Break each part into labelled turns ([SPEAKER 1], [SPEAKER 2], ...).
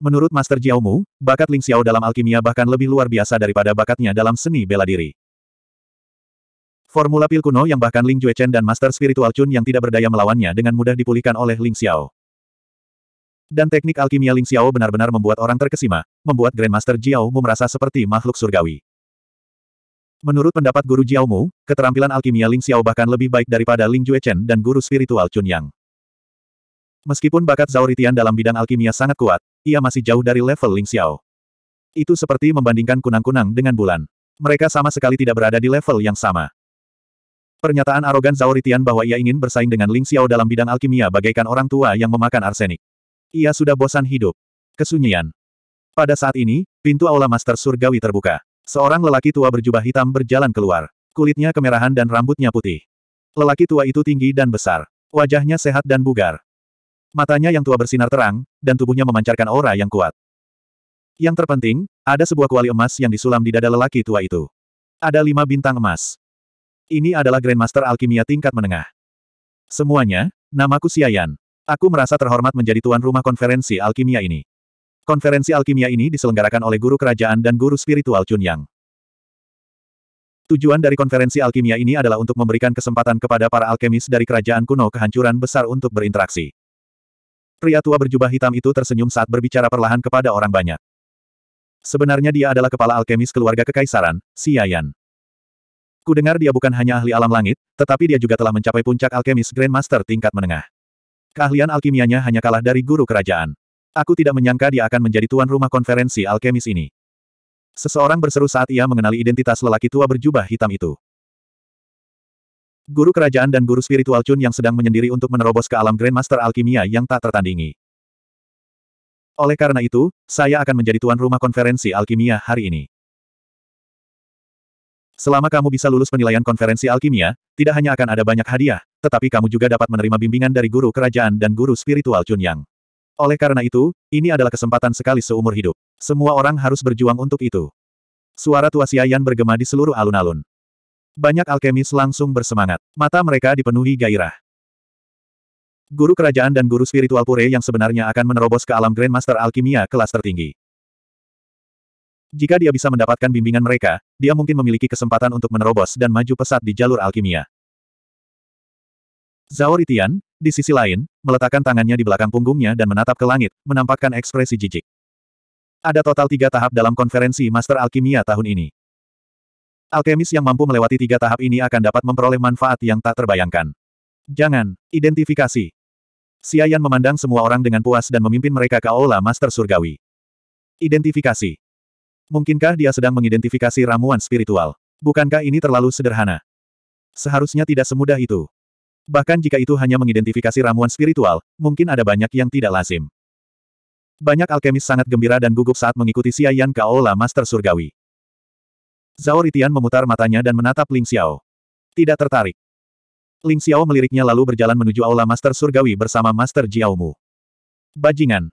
[SPEAKER 1] Menurut Master Jiaomu, bakat Ling Xiao dalam alkimia bahkan lebih luar biasa daripada bakatnya dalam seni bela diri. Formula pil kuno yang bahkan Ling Juechen dan Master Spiritual Chun yang tidak berdaya melawannya dengan mudah dipulihkan oleh Ling Xiao. Dan teknik alkimia Ling Xiao benar-benar membuat orang terkesima, membuat Grandmaster Jiaomu merasa seperti makhluk surgawi. Menurut pendapat guru Jiaomu, keterampilan alkimia Ling Xiao bahkan lebih baik daripada Ling Juechen dan guru spiritual Chun Yang. Meskipun bakat Zauritian dalam bidang alkimia sangat kuat, ia masih jauh dari level Ling Xiao. Itu seperti membandingkan kunang-kunang dengan bulan. Mereka sama sekali tidak berada di level yang sama. Pernyataan arogan Zhao Ritian bahwa ia ingin bersaing dengan Ling Xiao dalam bidang alkimia bagaikan orang tua yang memakan arsenik. Ia sudah bosan hidup. Kesunyian. Pada saat ini, pintu aula Master Surgawi terbuka. Seorang lelaki tua berjubah hitam berjalan keluar. Kulitnya kemerahan dan rambutnya putih. Lelaki tua itu tinggi dan besar. Wajahnya sehat dan bugar. Matanya yang tua bersinar terang, dan tubuhnya memancarkan aura yang kuat. Yang terpenting, ada sebuah kuali emas yang disulam di dada lelaki tua itu. Ada lima bintang emas. Ini adalah Grandmaster Alkimia tingkat menengah. Semuanya, namaku Siayan. Aku merasa terhormat menjadi tuan rumah konferensi alkimia ini. Konferensi alkimia ini diselenggarakan oleh guru kerajaan dan guru spiritual Chunyang. Tujuan dari konferensi alkimia ini adalah untuk memberikan kesempatan kepada para alkemis dari kerajaan kuno kehancuran besar untuk berinteraksi. Pria tua berjubah hitam itu tersenyum saat berbicara perlahan kepada orang banyak. Sebenarnya dia adalah kepala alkemis keluarga kekaisaran, Yayan. Ku dengar dia bukan hanya ahli alam langit, tetapi dia juga telah mencapai puncak alkemis Grandmaster tingkat menengah. Keahlian alkimianya hanya kalah dari guru kerajaan. Aku tidak menyangka dia akan menjadi tuan rumah konferensi alkemis ini. Seseorang berseru saat ia mengenali identitas lelaki tua berjubah hitam itu. Guru kerajaan dan guru spiritual Chun yang sedang menyendiri untuk menerobos ke alam Grandmaster Alkimia yang tak tertandingi. Oleh karena itu, saya akan menjadi tuan rumah konferensi alkimia hari ini. Selama kamu bisa lulus penilaian konferensi alkimia, tidak hanya akan ada banyak hadiah, tetapi kamu juga dapat menerima bimbingan dari guru kerajaan dan guru spiritual Chun yang. Oleh karena itu, ini adalah kesempatan sekali seumur hidup. Semua orang harus berjuang untuk itu. Suara tua Yan bergema di seluruh alun-alun. Banyak alkemis langsung bersemangat. Mata mereka dipenuhi gairah. Guru kerajaan dan guru spiritual Pure yang sebenarnya akan menerobos ke alam Grandmaster Alkimia kelas tertinggi. Jika dia bisa mendapatkan bimbingan mereka, dia mungkin memiliki kesempatan untuk menerobos dan maju pesat di jalur alkimia. Zhao di sisi lain, meletakkan tangannya di belakang punggungnya dan menatap ke langit, menampakkan ekspresi jijik. Ada total tiga tahap dalam konferensi Master Alkimia tahun ini. Alkemis yang mampu melewati tiga tahap ini akan dapat memperoleh manfaat yang tak terbayangkan. Jangan, identifikasi. Siayan memandang semua orang dengan puas dan memimpin mereka ke Aula Master Surgawi. Identifikasi. Mungkinkah dia sedang mengidentifikasi ramuan spiritual? Bukankah ini terlalu sederhana? Seharusnya tidak semudah itu. Bahkan jika itu hanya mengidentifikasi ramuan spiritual, mungkin ada banyak yang tidak lazim. Banyak alkemis sangat gembira dan gugup saat mengikuti Siayan ke Aula Master Surgawi. Zhao Ritian memutar matanya dan menatap Ling Xiao. Tidak tertarik. Ling Xiao meliriknya lalu berjalan menuju Aula Master Surgawi bersama Master Jiaomu. Bajingan.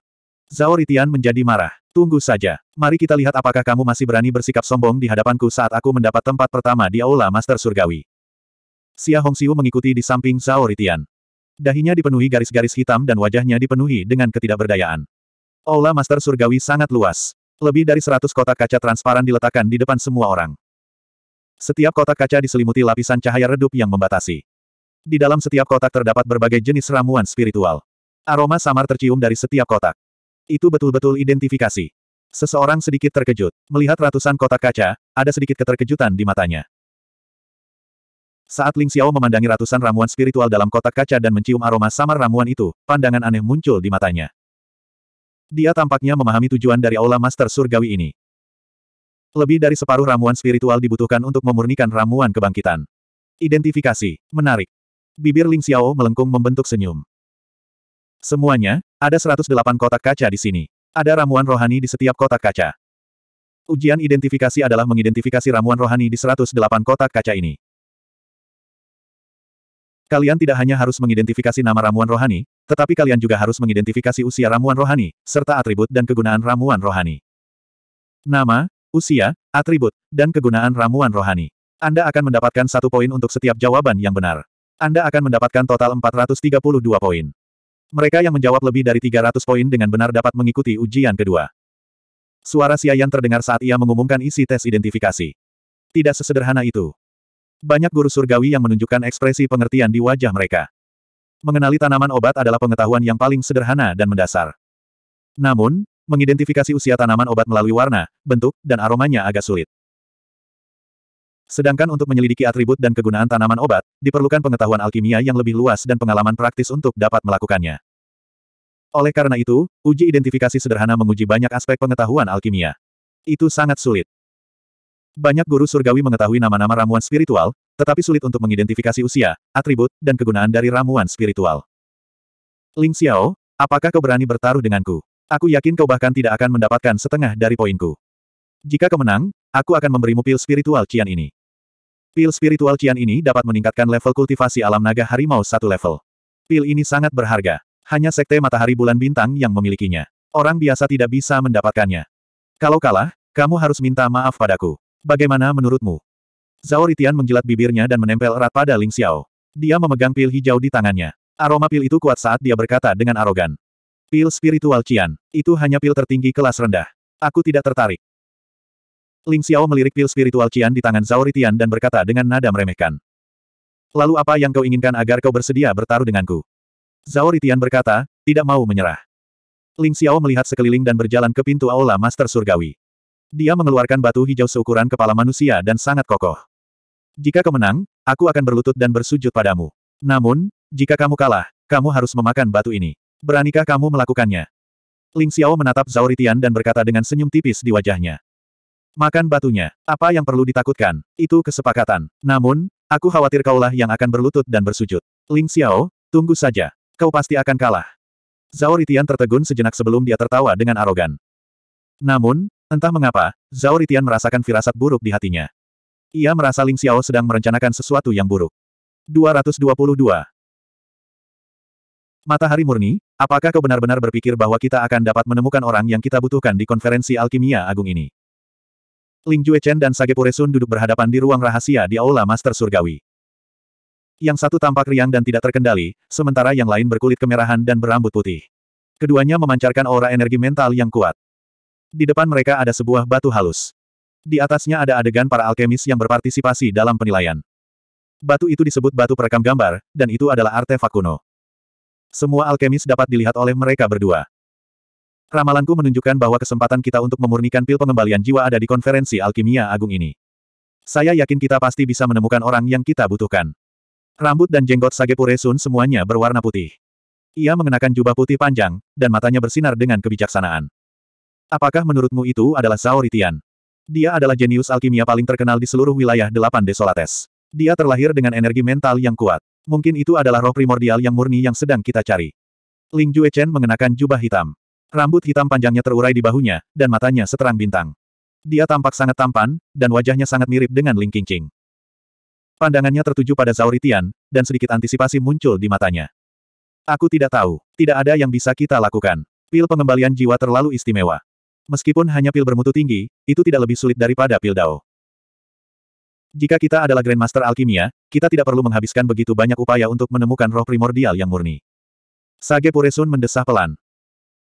[SPEAKER 1] Zhao Ritian menjadi marah. Tunggu saja. Mari kita lihat apakah kamu masih berani bersikap sombong di hadapanku saat aku mendapat tempat pertama di Aula Master Surgawi. Xia Hongxiu mengikuti di samping Zhao Ritian. Dahinya dipenuhi garis-garis hitam dan wajahnya dipenuhi dengan ketidakberdayaan. Aula Master Surgawi sangat luas. Lebih dari seratus kotak kaca transparan diletakkan di depan semua orang. Setiap kotak kaca diselimuti lapisan cahaya redup yang membatasi. Di dalam setiap kotak terdapat berbagai jenis ramuan spiritual. Aroma samar tercium dari setiap kotak. Itu betul-betul identifikasi. Seseorang sedikit terkejut. Melihat ratusan kotak kaca, ada sedikit keterkejutan di matanya. Saat Ling Xiao memandangi ratusan ramuan spiritual dalam kotak kaca dan mencium aroma samar ramuan itu, pandangan aneh muncul di matanya. Dia tampaknya memahami tujuan dari aula master surgawi ini. Lebih dari separuh ramuan spiritual dibutuhkan untuk memurnikan ramuan kebangkitan. Identifikasi. Menarik. Bibir Ling Xiao melengkung membentuk senyum. Semuanya, ada 108 kotak kaca di sini. Ada ramuan rohani di setiap kotak kaca. Ujian identifikasi adalah mengidentifikasi ramuan rohani di 108 kotak kaca ini. Kalian tidak hanya harus mengidentifikasi nama ramuan rohani, tetapi kalian juga harus mengidentifikasi usia ramuan rohani, serta atribut dan kegunaan ramuan rohani. Nama, usia, atribut, dan kegunaan ramuan rohani. Anda akan mendapatkan satu poin untuk setiap jawaban yang benar. Anda akan mendapatkan total 432 poin. Mereka yang menjawab lebih dari 300 poin dengan benar dapat mengikuti ujian kedua. Suara Siayan terdengar saat ia mengumumkan isi tes identifikasi. Tidak sesederhana itu. Banyak guru surgawi yang menunjukkan ekspresi pengertian di wajah mereka. Mengenali tanaman obat adalah pengetahuan yang paling sederhana dan mendasar. Namun, mengidentifikasi usia tanaman obat melalui warna, bentuk, dan aromanya agak sulit. Sedangkan untuk menyelidiki atribut dan kegunaan tanaman obat, diperlukan pengetahuan alkimia yang lebih luas dan pengalaman praktis untuk dapat melakukannya. Oleh karena itu, uji identifikasi sederhana menguji banyak aspek pengetahuan alkimia. Itu sangat sulit. Banyak guru surgawi mengetahui nama-nama ramuan spiritual, tetapi sulit untuk mengidentifikasi usia, atribut, dan kegunaan dari ramuan spiritual. Ling Xiao, apakah kau berani bertaruh denganku? Aku yakin kau bahkan tidak akan mendapatkan setengah dari poinku. Jika kau menang, aku akan memberimu pil spiritual Cian ini. Pil spiritual Cian ini dapat meningkatkan level kultivasi alam naga harimau satu level. Pil ini sangat berharga. Hanya sekte matahari bulan bintang yang memilikinya. Orang biasa tidak bisa mendapatkannya. Kalau kalah, kamu harus minta maaf padaku. Bagaimana menurutmu? Zhao Ritian menjilat bibirnya dan menempel erat pada Ling Xiao. Dia memegang pil hijau di tangannya. Aroma pil itu kuat saat dia berkata dengan arogan. Pil spiritual Qian. Itu hanya pil tertinggi kelas rendah. Aku tidak tertarik. Ling Xiao melirik pil spiritual Qian di tangan Zhao Ritian dan berkata dengan nada meremehkan. Lalu apa yang kau inginkan agar kau bersedia bertaruh denganku? Zhao Ritian berkata, tidak mau menyerah. Ling Xiao melihat sekeliling dan berjalan ke pintu aula Master Surgawi. Dia mengeluarkan batu hijau seukuran kepala manusia dan sangat kokoh. Jika kau menang, aku akan berlutut dan bersujud padamu. Namun, jika kamu kalah, kamu harus memakan batu ini. Beranikah kamu melakukannya? Ling Xiao menatap Zhao Ritian dan berkata dengan senyum tipis di wajahnya. Makan batunya. Apa yang perlu ditakutkan? Itu kesepakatan. Namun, aku khawatir kaulah yang akan berlutut dan bersujud. Ling Xiao, tunggu saja. Kau pasti akan kalah. Zhao Ritian tertegun sejenak sebelum dia tertawa dengan arogan. Namun, Entah mengapa, Zhao Ritian merasakan firasat buruk di hatinya. Ia merasa Ling Xiao sedang merencanakan sesuatu yang buruk. 222. Matahari murni, apakah kau benar-benar berpikir bahwa kita akan dapat menemukan orang yang kita butuhkan di konferensi alkimia agung ini? Ling Juechen dan Sagepure Sun duduk berhadapan di ruang rahasia di Aula Master Surgawi. Yang satu tampak riang dan tidak terkendali, sementara yang lain berkulit kemerahan dan berambut putih. Keduanya memancarkan aura energi mental yang kuat. Di depan mereka ada sebuah batu halus. Di atasnya ada adegan para alkemis yang berpartisipasi dalam penilaian. Batu itu disebut batu perekam gambar, dan itu adalah artefak kuno. Semua alkemis dapat dilihat oleh mereka berdua. Ramalanku menunjukkan bahwa kesempatan kita untuk memurnikan pil pengembalian jiwa ada di konferensi alkimia agung ini. Saya yakin kita pasti bisa menemukan orang yang kita butuhkan. Rambut dan jenggot Sagepure Sun semuanya berwarna putih. Ia mengenakan jubah putih panjang, dan matanya bersinar dengan kebijaksanaan. Apakah menurutmu itu adalah Zhao Ritian? Dia adalah jenius alkimia paling terkenal di seluruh wilayah delapan Desolates. Dia terlahir dengan energi mental yang kuat. Mungkin itu adalah roh primordial yang murni yang sedang kita cari. Ling Jue Chen mengenakan jubah hitam. Rambut hitam panjangnya terurai di bahunya, dan matanya seterang bintang. Dia tampak sangat tampan, dan wajahnya sangat mirip dengan Ling Qingqing. Pandangannya tertuju pada Zhao Ritian, dan sedikit antisipasi muncul di matanya. Aku tidak tahu, tidak ada yang bisa kita lakukan. Pil pengembalian jiwa terlalu istimewa. Meskipun hanya pil bermutu tinggi, itu tidak lebih sulit daripada pil Dao. Jika kita adalah Grandmaster Alkimia, kita tidak perlu menghabiskan begitu banyak upaya untuk menemukan roh primordial yang murni. Sage Puresun mendesah pelan.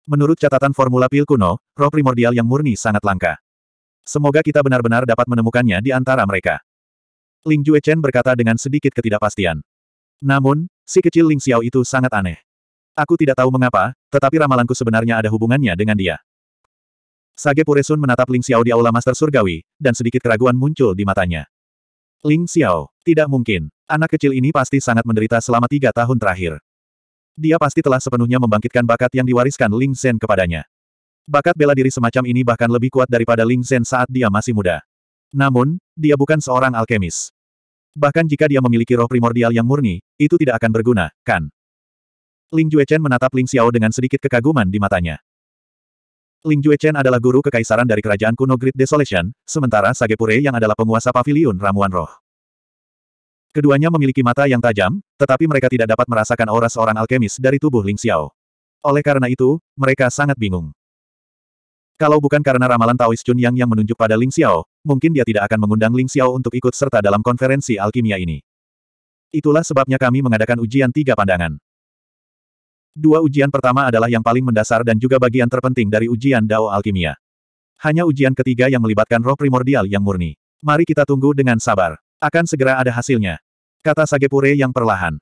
[SPEAKER 1] Menurut catatan formula pil kuno, roh primordial yang murni sangat langka. Semoga kita benar-benar dapat menemukannya di antara mereka. Ling Jue Chen berkata dengan sedikit ketidakpastian. Namun, si kecil Ling Xiao itu sangat aneh. Aku tidak tahu mengapa, tetapi ramalanku sebenarnya ada hubungannya dengan dia. Sage Puresun menatap Ling Xiao di aula Master Surgawi, dan sedikit keraguan muncul di matanya. Ling Xiao, tidak mungkin. Anak kecil ini pasti sangat menderita selama tiga tahun terakhir. Dia pasti telah sepenuhnya membangkitkan bakat yang diwariskan Ling Zhen kepadanya. Bakat bela diri semacam ini bahkan lebih kuat daripada Ling Zhen saat dia masih muda. Namun, dia bukan seorang alkemis. Bahkan jika dia memiliki roh primordial yang murni, itu tidak akan berguna, kan? Ling Juechen menatap Ling Xiao dengan sedikit kekaguman di matanya. Ling Chen adalah guru kekaisaran dari kerajaan kuno Great Desolation, sementara Sage Pure yang adalah penguasa Pavilion ramuan roh. Keduanya memiliki mata yang tajam, tetapi mereka tidak dapat merasakan aura seorang alkemis dari tubuh Ling Xiao. Oleh karena itu, mereka sangat bingung. Kalau bukan karena ramalan Taois Yang yang menunjuk pada Ling Xiao, mungkin dia tidak akan mengundang Ling Xiao untuk ikut serta dalam konferensi alkimia ini. Itulah sebabnya kami mengadakan ujian tiga pandangan. Dua ujian pertama adalah yang paling mendasar dan juga bagian terpenting dari ujian Dao Alkimia. Hanya ujian ketiga yang melibatkan roh primordial yang murni. Mari kita tunggu dengan sabar. Akan segera ada hasilnya. Kata Sagepure yang perlahan.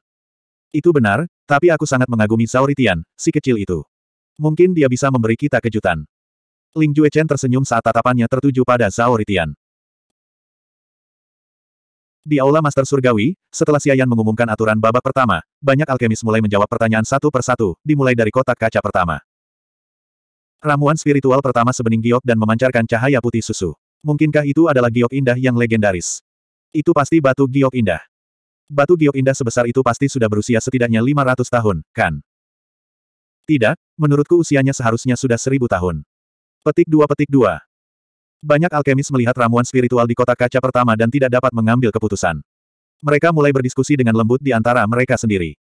[SPEAKER 1] Itu benar, tapi aku sangat mengagumi Zauritian, si kecil itu. Mungkin dia bisa memberi kita kejutan. Ling Juechen tersenyum saat tatapannya tertuju pada Zauritian. Di Aula Master Surgawi, setelah Siayan mengumumkan aturan babak pertama, banyak alkemis mulai menjawab pertanyaan satu persatu, dimulai dari kotak kaca pertama. Ramuan spiritual pertama sebening giok dan memancarkan cahaya putih susu. Mungkinkah itu adalah giok indah yang legendaris? Itu pasti batu giok indah. Batu giok indah sebesar itu pasti sudah berusia setidaknya 500 tahun, kan? Tidak, menurutku usianya seharusnya sudah 1000 tahun. Petik 2 petik 2. Banyak alkemis melihat ramuan spiritual di kotak kaca pertama dan tidak dapat mengambil keputusan. Mereka mulai berdiskusi dengan lembut di antara mereka sendiri.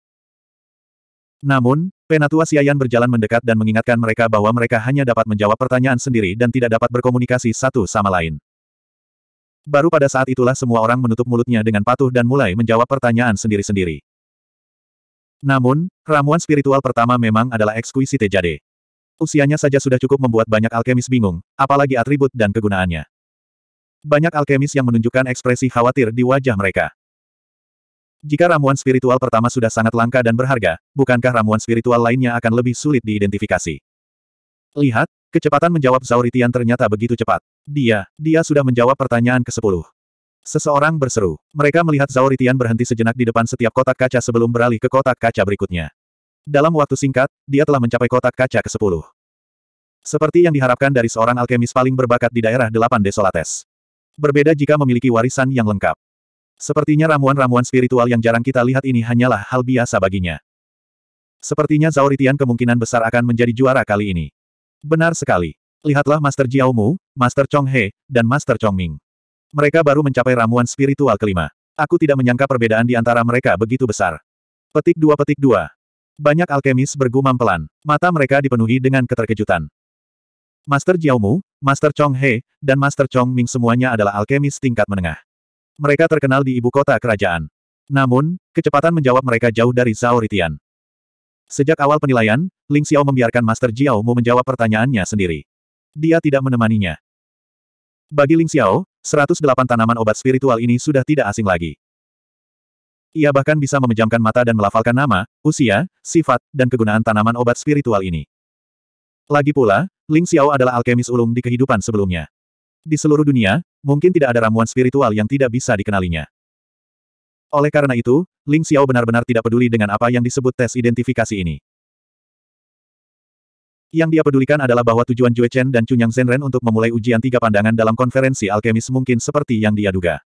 [SPEAKER 1] Namun, Penatua Siayan berjalan mendekat dan mengingatkan mereka bahwa mereka hanya dapat menjawab pertanyaan sendiri dan tidak dapat berkomunikasi satu sama lain. Baru pada saat itulah semua orang menutup mulutnya dengan patuh dan mulai menjawab pertanyaan sendiri-sendiri. Namun, ramuan spiritual pertama memang adalah ekskuisi tejade. Usianya saja sudah cukup membuat banyak alkemis bingung, apalagi atribut dan kegunaannya. Banyak alkemis yang menunjukkan ekspresi khawatir di wajah mereka. Jika ramuan spiritual pertama sudah sangat langka dan berharga, bukankah ramuan spiritual lainnya akan lebih sulit diidentifikasi? Lihat, kecepatan menjawab Zauritian ternyata begitu cepat. Dia, dia sudah menjawab pertanyaan ke-10. Seseorang berseru. Mereka melihat Zauritian berhenti sejenak di depan setiap kotak kaca sebelum beralih ke kotak kaca berikutnya. Dalam waktu singkat, dia telah mencapai kotak kaca ke-10. Seperti yang diharapkan dari seorang alkemis paling berbakat di daerah delapan Desolates. Berbeda jika memiliki warisan yang lengkap. Sepertinya ramuan-ramuan spiritual yang jarang kita lihat ini hanyalah hal biasa baginya. Sepertinya Zauritian kemungkinan besar akan menjadi juara kali ini. Benar sekali. Lihatlah Master Jiao Mu, Master Chong He, dan Master Chong Ming. Mereka baru mencapai ramuan spiritual kelima. Aku tidak menyangka perbedaan di antara mereka begitu besar. Petik dua petik dua. Banyak alkemis bergumam pelan. Mata mereka dipenuhi dengan keterkejutan. Master Jiaomu, Master Chong He, dan Master Chong Ming semuanya adalah alkemis tingkat menengah. Mereka terkenal di ibu kota kerajaan. Namun, kecepatan menjawab mereka jauh dari Zhao Ritian. Sejak awal penilaian, Ling Xiao membiarkan Master Jiaomu menjawab pertanyaannya sendiri. Dia tidak menemaninya. Bagi Ling Xiao, 108 tanaman obat spiritual ini sudah tidak asing lagi. Ia bahkan bisa memejamkan mata dan melafalkan nama, usia, sifat, dan kegunaan tanaman obat spiritual ini. Lagi pula, Ling Xiao adalah alkemis ulung di kehidupan sebelumnya. Di seluruh dunia, mungkin tidak ada ramuan spiritual yang tidak bisa dikenalinya. Oleh karena itu, Ling Xiao benar-benar tidak peduli dengan apa yang disebut tes identifikasi ini. Yang dia pedulikan adalah bahwa tujuan Jue Chen dan Chunyang Zhenren untuk memulai ujian tiga pandangan dalam konferensi alkemis mungkin seperti yang dia duga.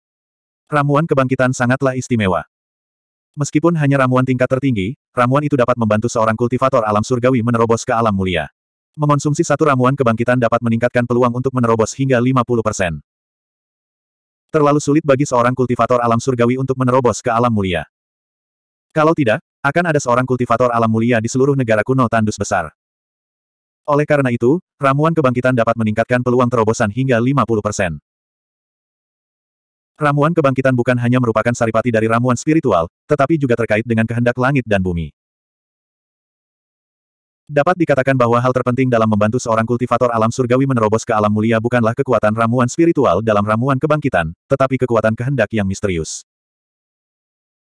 [SPEAKER 1] Ramuan kebangkitan sangatlah istimewa. Meskipun hanya ramuan tingkat tertinggi, ramuan itu dapat membantu seorang kultivator alam surgawi menerobos ke alam mulia. Mengonsumsi satu ramuan kebangkitan dapat meningkatkan peluang untuk menerobos hingga 50%. Terlalu sulit bagi seorang kultivator alam surgawi untuk menerobos ke alam mulia. Kalau tidak, akan ada seorang kultivator alam mulia di seluruh negara kuno tandus besar. Oleh karena itu, ramuan kebangkitan dapat meningkatkan peluang terobosan hingga 50%. Ramuan kebangkitan bukan hanya merupakan saripati dari ramuan spiritual, tetapi juga terkait dengan kehendak langit dan bumi. Dapat dikatakan bahwa hal terpenting dalam membantu seorang kultivator alam surgawi menerobos ke alam mulia bukanlah kekuatan ramuan spiritual dalam ramuan kebangkitan, tetapi kekuatan kehendak yang misterius.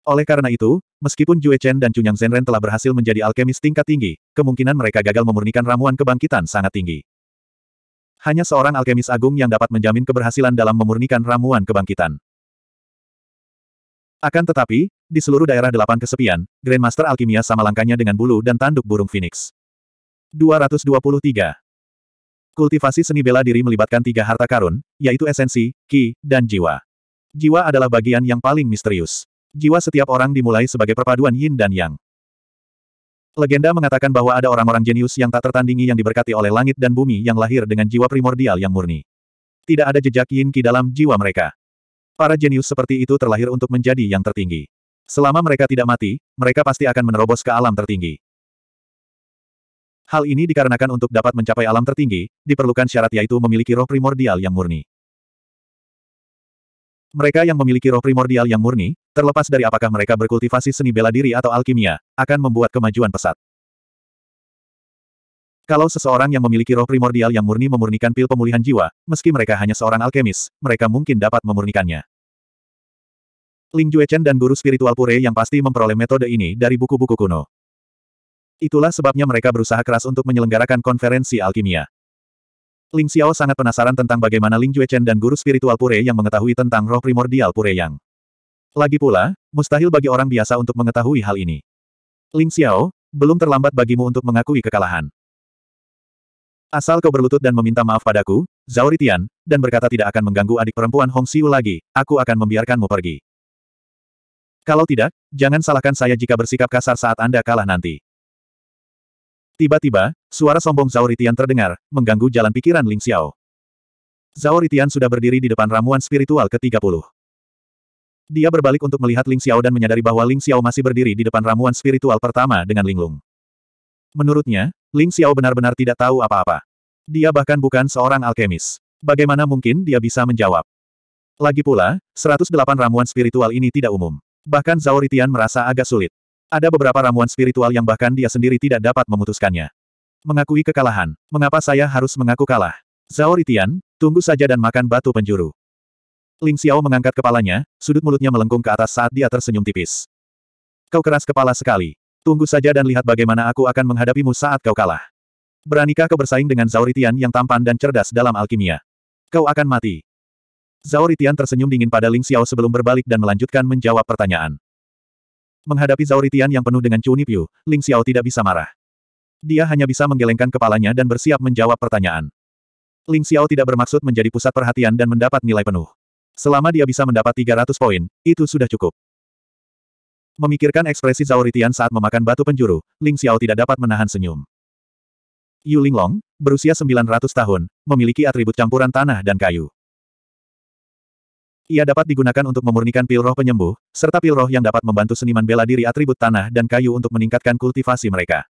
[SPEAKER 1] Oleh karena itu, meskipun Jue Chen dan Chunyang Zenren telah berhasil menjadi alkemis tingkat tinggi, kemungkinan mereka gagal memurnikan ramuan kebangkitan sangat tinggi. Hanya seorang alkemis agung yang dapat menjamin keberhasilan dalam memurnikan ramuan kebangkitan. Akan tetapi, di seluruh daerah delapan kesepian, Grandmaster Alkimia sama langkanya dengan bulu dan tanduk burung Phoenix. 223. Kultivasi seni bela diri melibatkan tiga harta karun, yaitu esensi, ki, dan jiwa. Jiwa adalah bagian yang paling misterius. Jiwa setiap orang dimulai sebagai perpaduan yin dan yang. Legenda mengatakan bahwa ada orang-orang jenius yang tak tertandingi yang diberkati oleh langit dan bumi yang lahir dengan jiwa primordial yang murni. Tidak ada jejak yin ki dalam jiwa mereka. Para jenius seperti itu terlahir untuk menjadi yang tertinggi. Selama mereka tidak mati, mereka pasti akan menerobos ke alam tertinggi. Hal ini dikarenakan untuk dapat mencapai alam tertinggi, diperlukan syarat yaitu memiliki roh primordial yang murni. Mereka yang memiliki roh primordial yang murni, terlepas dari apakah mereka berkultivasi seni bela diri atau alkimia, akan membuat kemajuan pesat. Kalau seseorang yang memiliki roh primordial yang murni memurnikan pil pemulihan jiwa, meski mereka hanya seorang alkemis, mereka mungkin dapat memurnikannya. Ling Juechen dan guru spiritual Pure yang pasti memperoleh metode ini dari buku-buku kuno. Itulah sebabnya mereka berusaha keras untuk menyelenggarakan konferensi alkimia. Ling Xiao sangat penasaran tentang bagaimana Ling Juechen dan guru spiritual Pure yang mengetahui tentang roh primordial Pure Yang. Lagi pula, mustahil bagi orang biasa untuk mengetahui hal ini. Ling Xiao, belum terlambat bagimu untuk mengakui kekalahan. Asal kau berlutut dan meminta maaf padaku, Zhao Ritian, dan berkata tidak akan mengganggu adik perempuan Hong Xiu lagi, aku akan membiarkanmu pergi. Kalau tidak, jangan salahkan saya jika bersikap kasar saat Anda kalah nanti. Tiba-tiba, suara sombong Zhao Ritian terdengar, mengganggu jalan pikiran Ling Xiao. Zhao Ritian sudah berdiri di depan ramuan spiritual ke-30. Dia berbalik untuk melihat Ling Xiao dan menyadari bahwa Ling Xiao masih berdiri di depan ramuan spiritual pertama dengan Linglung. Menurutnya, Ling Xiao benar-benar tidak tahu apa-apa. Dia bahkan bukan seorang alkemis. Bagaimana mungkin dia bisa menjawab? Lagi pula, 108 ramuan spiritual ini tidak umum. Bahkan Zhao Ritian merasa agak sulit. Ada beberapa ramuan spiritual yang bahkan dia sendiri tidak dapat memutuskannya. Mengakui kekalahan, mengapa saya harus mengaku kalah? Zhao Ritian, tunggu saja dan makan batu penjuru. Ling Xiao mengangkat kepalanya, sudut mulutnya melengkung ke atas saat dia tersenyum tipis. Kau keras kepala sekali. Tunggu saja dan lihat bagaimana aku akan menghadapimu saat kau kalah. Beranikah kau bersaing dengan Zhao Ritian yang tampan dan cerdas dalam alkimia? Kau akan mati. Zhao Ritian tersenyum dingin pada Ling Xiao sebelum berbalik dan melanjutkan menjawab pertanyaan. Menghadapi Zhao Ritian yang penuh dengan Cuni Piu, Ling Xiao tidak bisa marah. Dia hanya bisa menggelengkan kepalanya dan bersiap menjawab pertanyaan. Ling Xiao tidak bermaksud menjadi pusat perhatian dan mendapat nilai penuh. Selama dia bisa mendapat 300 poin, itu sudah cukup. Memikirkan ekspresi Zhao Ritian saat memakan batu penjuru, Ling Xiao tidak dapat menahan senyum. Yu Linglong, berusia 900 tahun, memiliki atribut campuran tanah dan kayu. Ia dapat digunakan untuk memurnikan pil roh penyembuh, serta pil roh yang dapat membantu seniman bela diri atribut tanah dan kayu untuk meningkatkan kultivasi mereka.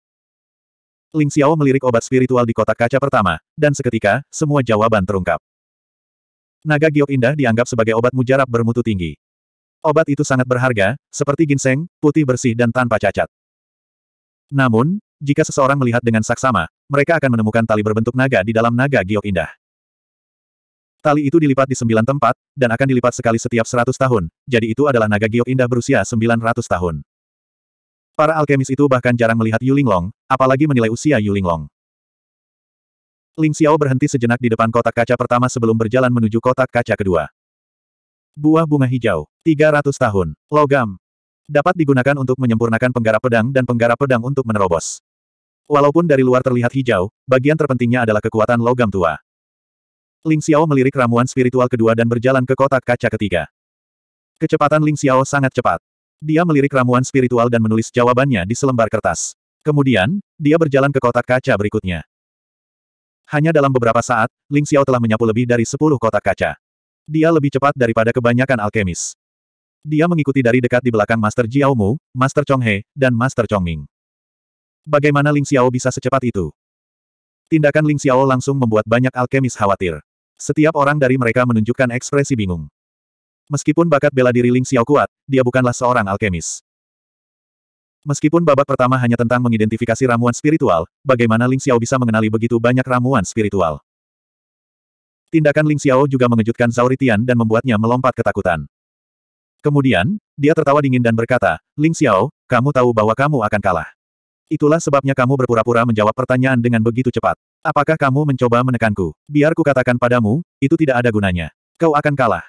[SPEAKER 1] Ling Xiao melirik obat spiritual di kotak kaca pertama, dan seketika, semua jawaban terungkap. Naga giok indah dianggap sebagai obat mujarab bermutu tinggi. Obat itu sangat berharga, seperti ginseng, putih bersih dan tanpa cacat. Namun, jika seseorang melihat dengan saksama, mereka akan menemukan tali berbentuk naga di dalam naga giok indah. Tali itu dilipat di sembilan tempat, dan akan dilipat sekali setiap seratus tahun, jadi itu adalah naga giok indah berusia sembilan ratus tahun. Para alkemis itu bahkan jarang melihat Yu Linglong, apalagi menilai usia Yu Linglong. Ling Xiao berhenti sejenak di depan kotak kaca pertama sebelum berjalan menuju kotak kaca kedua. Buah bunga hijau, 300 tahun, logam. Dapat digunakan untuk menyempurnakan penggarap pedang dan penggarap pedang untuk menerobos. Walaupun dari luar terlihat hijau, bagian terpentingnya adalah kekuatan logam tua. Ling Xiao melirik ramuan spiritual kedua dan berjalan ke kotak kaca ketiga. Kecepatan Ling Xiao sangat cepat. Dia melirik ramuan spiritual dan menulis jawabannya di selembar kertas. Kemudian, dia berjalan ke kotak kaca berikutnya. Hanya dalam beberapa saat, Ling Xiao telah menyapu lebih dari sepuluh kotak kaca. Dia lebih cepat daripada kebanyakan alkemis. Dia mengikuti dari dekat di belakang Master Jiao Mu, Master Chong He, dan Master Chong Ming. Bagaimana Ling Xiao bisa secepat itu? Tindakan Ling Xiao langsung membuat banyak alkemis khawatir. Setiap orang dari mereka menunjukkan ekspresi bingung. Meskipun bakat bela diri Ling Xiao kuat, dia bukanlah seorang alkemis. Meskipun babak pertama hanya tentang mengidentifikasi ramuan spiritual, bagaimana Ling Xiao bisa mengenali begitu banyak ramuan spiritual? Tindakan Ling Xiao juga mengejutkan Zhao Ritian dan membuatnya melompat ketakutan. Kemudian, dia tertawa dingin dan berkata, Ling Xiao, kamu tahu bahwa kamu akan kalah. Itulah sebabnya kamu berpura-pura menjawab pertanyaan dengan begitu cepat. Apakah kamu mencoba menekanku? Biar katakan padamu, itu tidak ada gunanya. Kau akan kalah.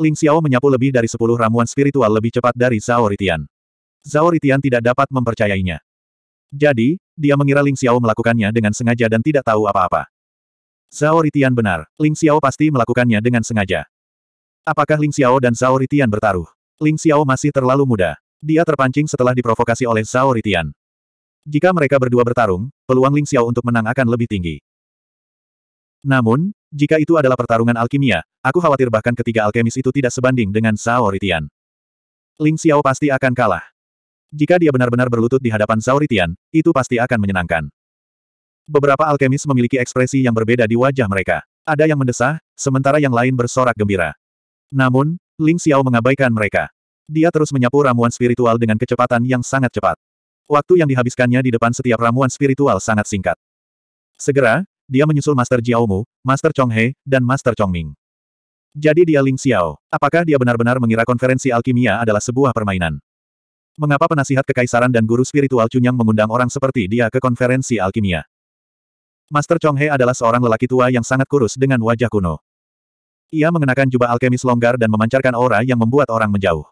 [SPEAKER 1] Ling Xiao menyapu lebih dari sepuluh ramuan spiritual lebih cepat dari Zhao Ritian. Zhao Ritian tidak dapat mempercayainya. Jadi, dia mengira Ling Xiao melakukannya dengan sengaja dan tidak tahu apa-apa. Zhao Ritian benar, Ling Xiao pasti melakukannya dengan sengaja. Apakah Ling Xiao dan Zhao Ritian bertaruh? Ling Xiao masih terlalu muda. Dia terpancing setelah diprovokasi oleh Zhao Ritian. Jika mereka berdua bertarung, peluang Ling Xiao untuk menang akan lebih tinggi. Namun, jika itu adalah pertarungan alkimia, aku khawatir bahkan ketiga alkemis itu tidak sebanding dengan Zhao Ritian. Ling Xiao pasti akan kalah. Jika dia benar-benar berlutut di hadapan Zhao Ritian, itu pasti akan menyenangkan. Beberapa alkemis memiliki ekspresi yang berbeda di wajah mereka. Ada yang mendesah, sementara yang lain bersorak gembira. Namun, Ling Xiao mengabaikan mereka. Dia terus menyapu ramuan spiritual dengan kecepatan yang sangat cepat. Waktu yang dihabiskannya di depan setiap ramuan spiritual sangat singkat. Segera, dia menyusul Master Jiaomu, Master Chong He, dan Master Chong Ming. Jadi dia Ling Xiao. Apakah dia benar-benar mengira konferensi alkimia adalah sebuah permainan? Mengapa penasihat kekaisaran dan guru spiritual Chunyang mengundang orang seperti dia ke konferensi alkimia? Master Chong He adalah seorang lelaki tua yang sangat kurus dengan wajah kuno. Ia mengenakan jubah alkemis longgar dan memancarkan aura yang membuat orang menjauh.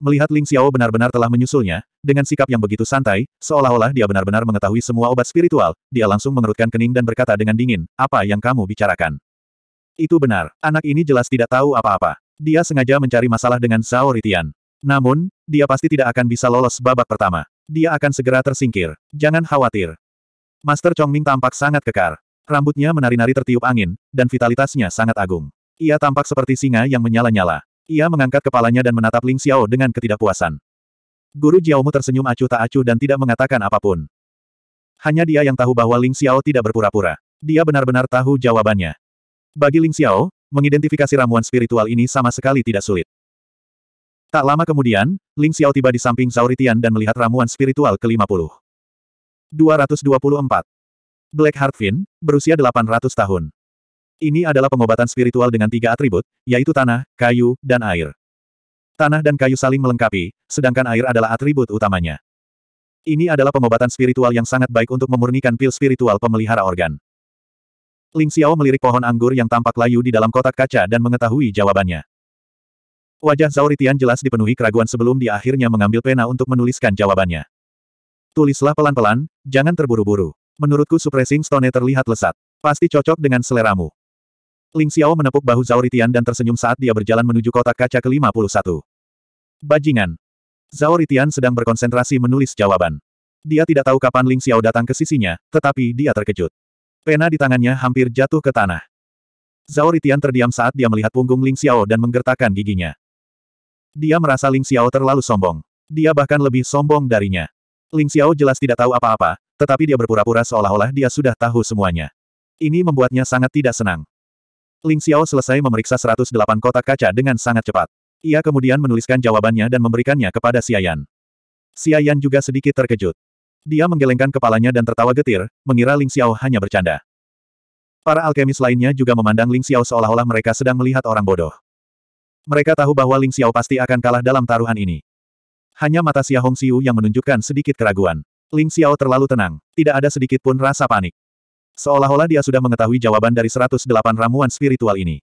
[SPEAKER 1] Melihat Ling Xiao benar-benar telah menyusulnya, dengan sikap yang begitu santai, seolah-olah dia benar-benar mengetahui semua obat spiritual, dia langsung mengerutkan kening dan berkata dengan dingin, apa yang kamu bicarakan? Itu benar, anak ini jelas tidak tahu apa-apa. Dia sengaja mencari masalah dengan Zhao Ritian. Namun, dia pasti tidak akan bisa lolos babak pertama. Dia akan segera tersingkir. Jangan khawatir. Master Chongming tampak sangat kekar. Rambutnya menari-nari tertiup angin, dan vitalitasnya sangat agung. Ia tampak seperti singa yang menyala-nyala. Ia mengangkat kepalanya dan menatap Ling Xiao dengan ketidakpuasan. Guru Jiaomu tersenyum acuh tak acuh dan tidak mengatakan apapun. Hanya dia yang tahu bahwa Ling Xiao tidak berpura-pura. Dia benar-benar tahu jawabannya. Bagi Ling Xiao, mengidentifikasi ramuan spiritual ini sama sekali tidak sulit. Tak lama kemudian, Ling Xiao tiba di samping Zauritian dan melihat ramuan spiritual ke-50. 224. Black Heart Finn, berusia 800 tahun. Ini adalah pengobatan spiritual dengan tiga atribut, yaitu tanah, kayu, dan air. Tanah dan kayu saling melengkapi, sedangkan air adalah atribut utamanya. Ini adalah pengobatan spiritual yang sangat baik untuk memurnikan pil spiritual pemelihara organ. Ling Xiao melirik pohon anggur yang tampak layu di dalam kotak kaca dan mengetahui jawabannya. Wajah Zauritian jelas dipenuhi keraguan sebelum dia akhirnya mengambil pena untuk menuliskan jawabannya. Tulislah pelan-pelan, jangan terburu-buru. Menurutku supressing stone terlihat lesat. Pasti cocok dengan seleramu. Ling Xiao menepuk bahu Zhao Ritian dan tersenyum saat dia berjalan menuju kotak kaca ke-51. Bajingan. Zhao Ritian sedang berkonsentrasi menulis jawaban. Dia tidak tahu kapan Ling Xiao datang ke sisinya, tetapi dia terkejut. Pena di tangannya hampir jatuh ke tanah. Zhao Ritian terdiam saat dia melihat punggung Ling Xiao dan menggertakkan giginya. Dia merasa Ling Xiao terlalu sombong. Dia bahkan lebih sombong darinya. Ling Xiao jelas tidak tahu apa-apa, tetapi dia berpura-pura seolah-olah dia sudah tahu semuanya. Ini membuatnya sangat tidak senang. Ling Xiao selesai memeriksa 108 kotak kaca dengan sangat cepat. Ia kemudian menuliskan jawabannya dan memberikannya kepada Xiayan. Xiayan juga sedikit terkejut. Dia menggelengkan kepalanya dan tertawa getir, mengira Ling Xiao hanya bercanda. Para alkemis lainnya juga memandang Ling Xiao seolah-olah mereka sedang melihat orang bodoh. Mereka tahu bahwa Ling Xiao pasti akan kalah dalam taruhan ini. Hanya mata Xia Hong Xiu yang menunjukkan sedikit keraguan. Ling Xiao terlalu tenang, tidak ada sedikit pun rasa panik. Seolah-olah dia sudah mengetahui jawaban dari 108 ramuan spiritual ini.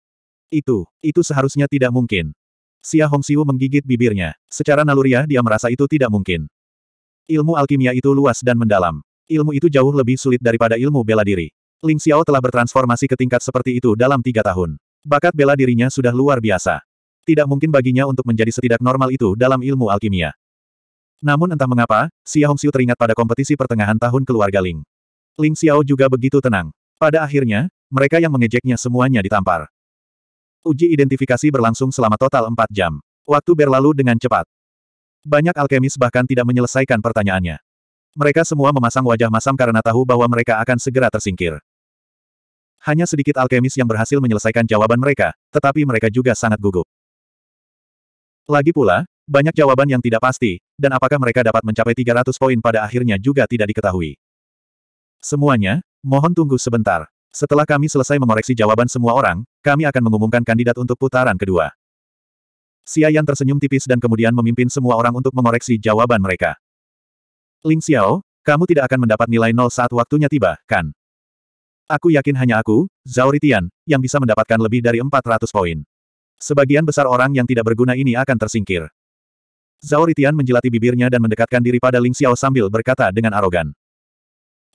[SPEAKER 1] Itu, itu seharusnya tidak mungkin. Xia Hongxiu menggigit bibirnya. Secara naluriah dia merasa itu tidak mungkin. Ilmu alkimia itu luas dan mendalam. Ilmu itu jauh lebih sulit daripada ilmu bela diri. Ling Xiao telah bertransformasi ke tingkat seperti itu dalam tiga tahun. Bakat bela dirinya sudah luar biasa. Tidak mungkin baginya untuk menjadi setidak normal itu dalam ilmu alkimia. Namun entah mengapa, Xia Hongxiu teringat pada kompetisi pertengahan tahun keluarga Ling. Ling Xiao juga begitu tenang. Pada akhirnya, mereka yang mengejeknya semuanya ditampar. Uji identifikasi berlangsung selama total 4 jam. Waktu berlalu dengan cepat. Banyak alkemis bahkan tidak menyelesaikan pertanyaannya. Mereka semua memasang wajah masam karena tahu bahwa mereka akan segera tersingkir. Hanya sedikit alkemis yang berhasil menyelesaikan jawaban mereka, tetapi mereka juga sangat gugup. Lagi pula, banyak jawaban yang tidak pasti, dan apakah mereka dapat mencapai 300 poin pada akhirnya juga tidak diketahui. Semuanya, mohon tunggu sebentar. Setelah kami selesai mengoreksi jawaban semua orang, kami akan mengumumkan kandidat untuk putaran kedua. Yan tersenyum tipis dan kemudian memimpin semua orang untuk mengoreksi jawaban mereka. Ling Xiao, kamu tidak akan mendapat nilai nol saat waktunya tiba, kan? Aku yakin hanya aku, Zhao Ritian, yang bisa mendapatkan lebih dari 400 poin. Sebagian besar orang yang tidak berguna ini akan tersingkir. Zhao Ritian menjelati bibirnya dan mendekatkan diri pada Ling Xiao sambil berkata dengan arogan.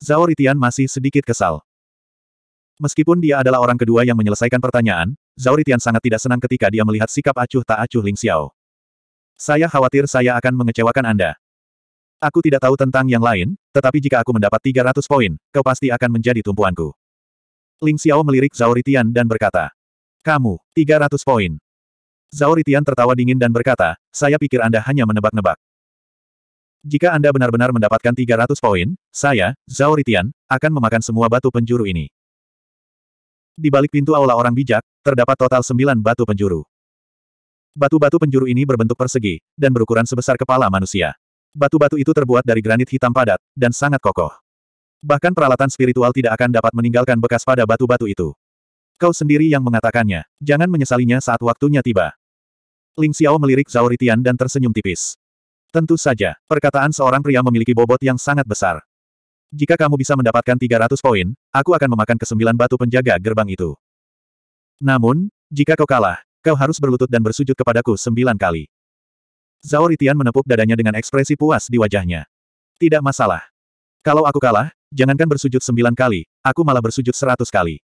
[SPEAKER 1] Zhao Ritian masih sedikit kesal. Meskipun dia adalah orang kedua yang menyelesaikan pertanyaan, Zhao Ritian sangat tidak senang ketika dia melihat sikap acuh tak acuh Ling Xiao. Saya khawatir saya akan mengecewakan Anda. Aku tidak tahu tentang yang lain, tetapi jika aku mendapat 300 poin, kau pasti akan menjadi tumpuanku. Ling Xiao melirik Zhao Ritian dan berkata, Kamu, 300 poin. Zhao Ritian tertawa dingin dan berkata, saya pikir Anda hanya menebak-nebak. Jika Anda benar-benar mendapatkan 300 poin, saya, Zhao Ritian, akan memakan semua batu penjuru ini. Di balik pintu aula orang bijak, terdapat total 9 batu penjuru. Batu-batu penjuru ini berbentuk persegi, dan berukuran sebesar kepala manusia. Batu-batu itu terbuat dari granit hitam padat, dan sangat kokoh. Bahkan peralatan spiritual tidak akan dapat meninggalkan bekas pada batu-batu itu. Kau sendiri yang mengatakannya, jangan menyesalinya saat waktunya tiba. Ling Xiao melirik Zhao Ritian dan tersenyum tipis. Tentu saja, perkataan seorang pria memiliki bobot yang sangat besar. Jika kamu bisa mendapatkan 300 poin, aku akan memakan kesembilan batu penjaga gerbang itu. Namun, jika kau kalah, kau harus berlutut dan bersujud kepadaku sembilan kali. Zhao Ritian menepuk dadanya dengan ekspresi puas di wajahnya. Tidak masalah. Kalau aku kalah, jangankan bersujud sembilan kali, aku malah bersujud seratus kali.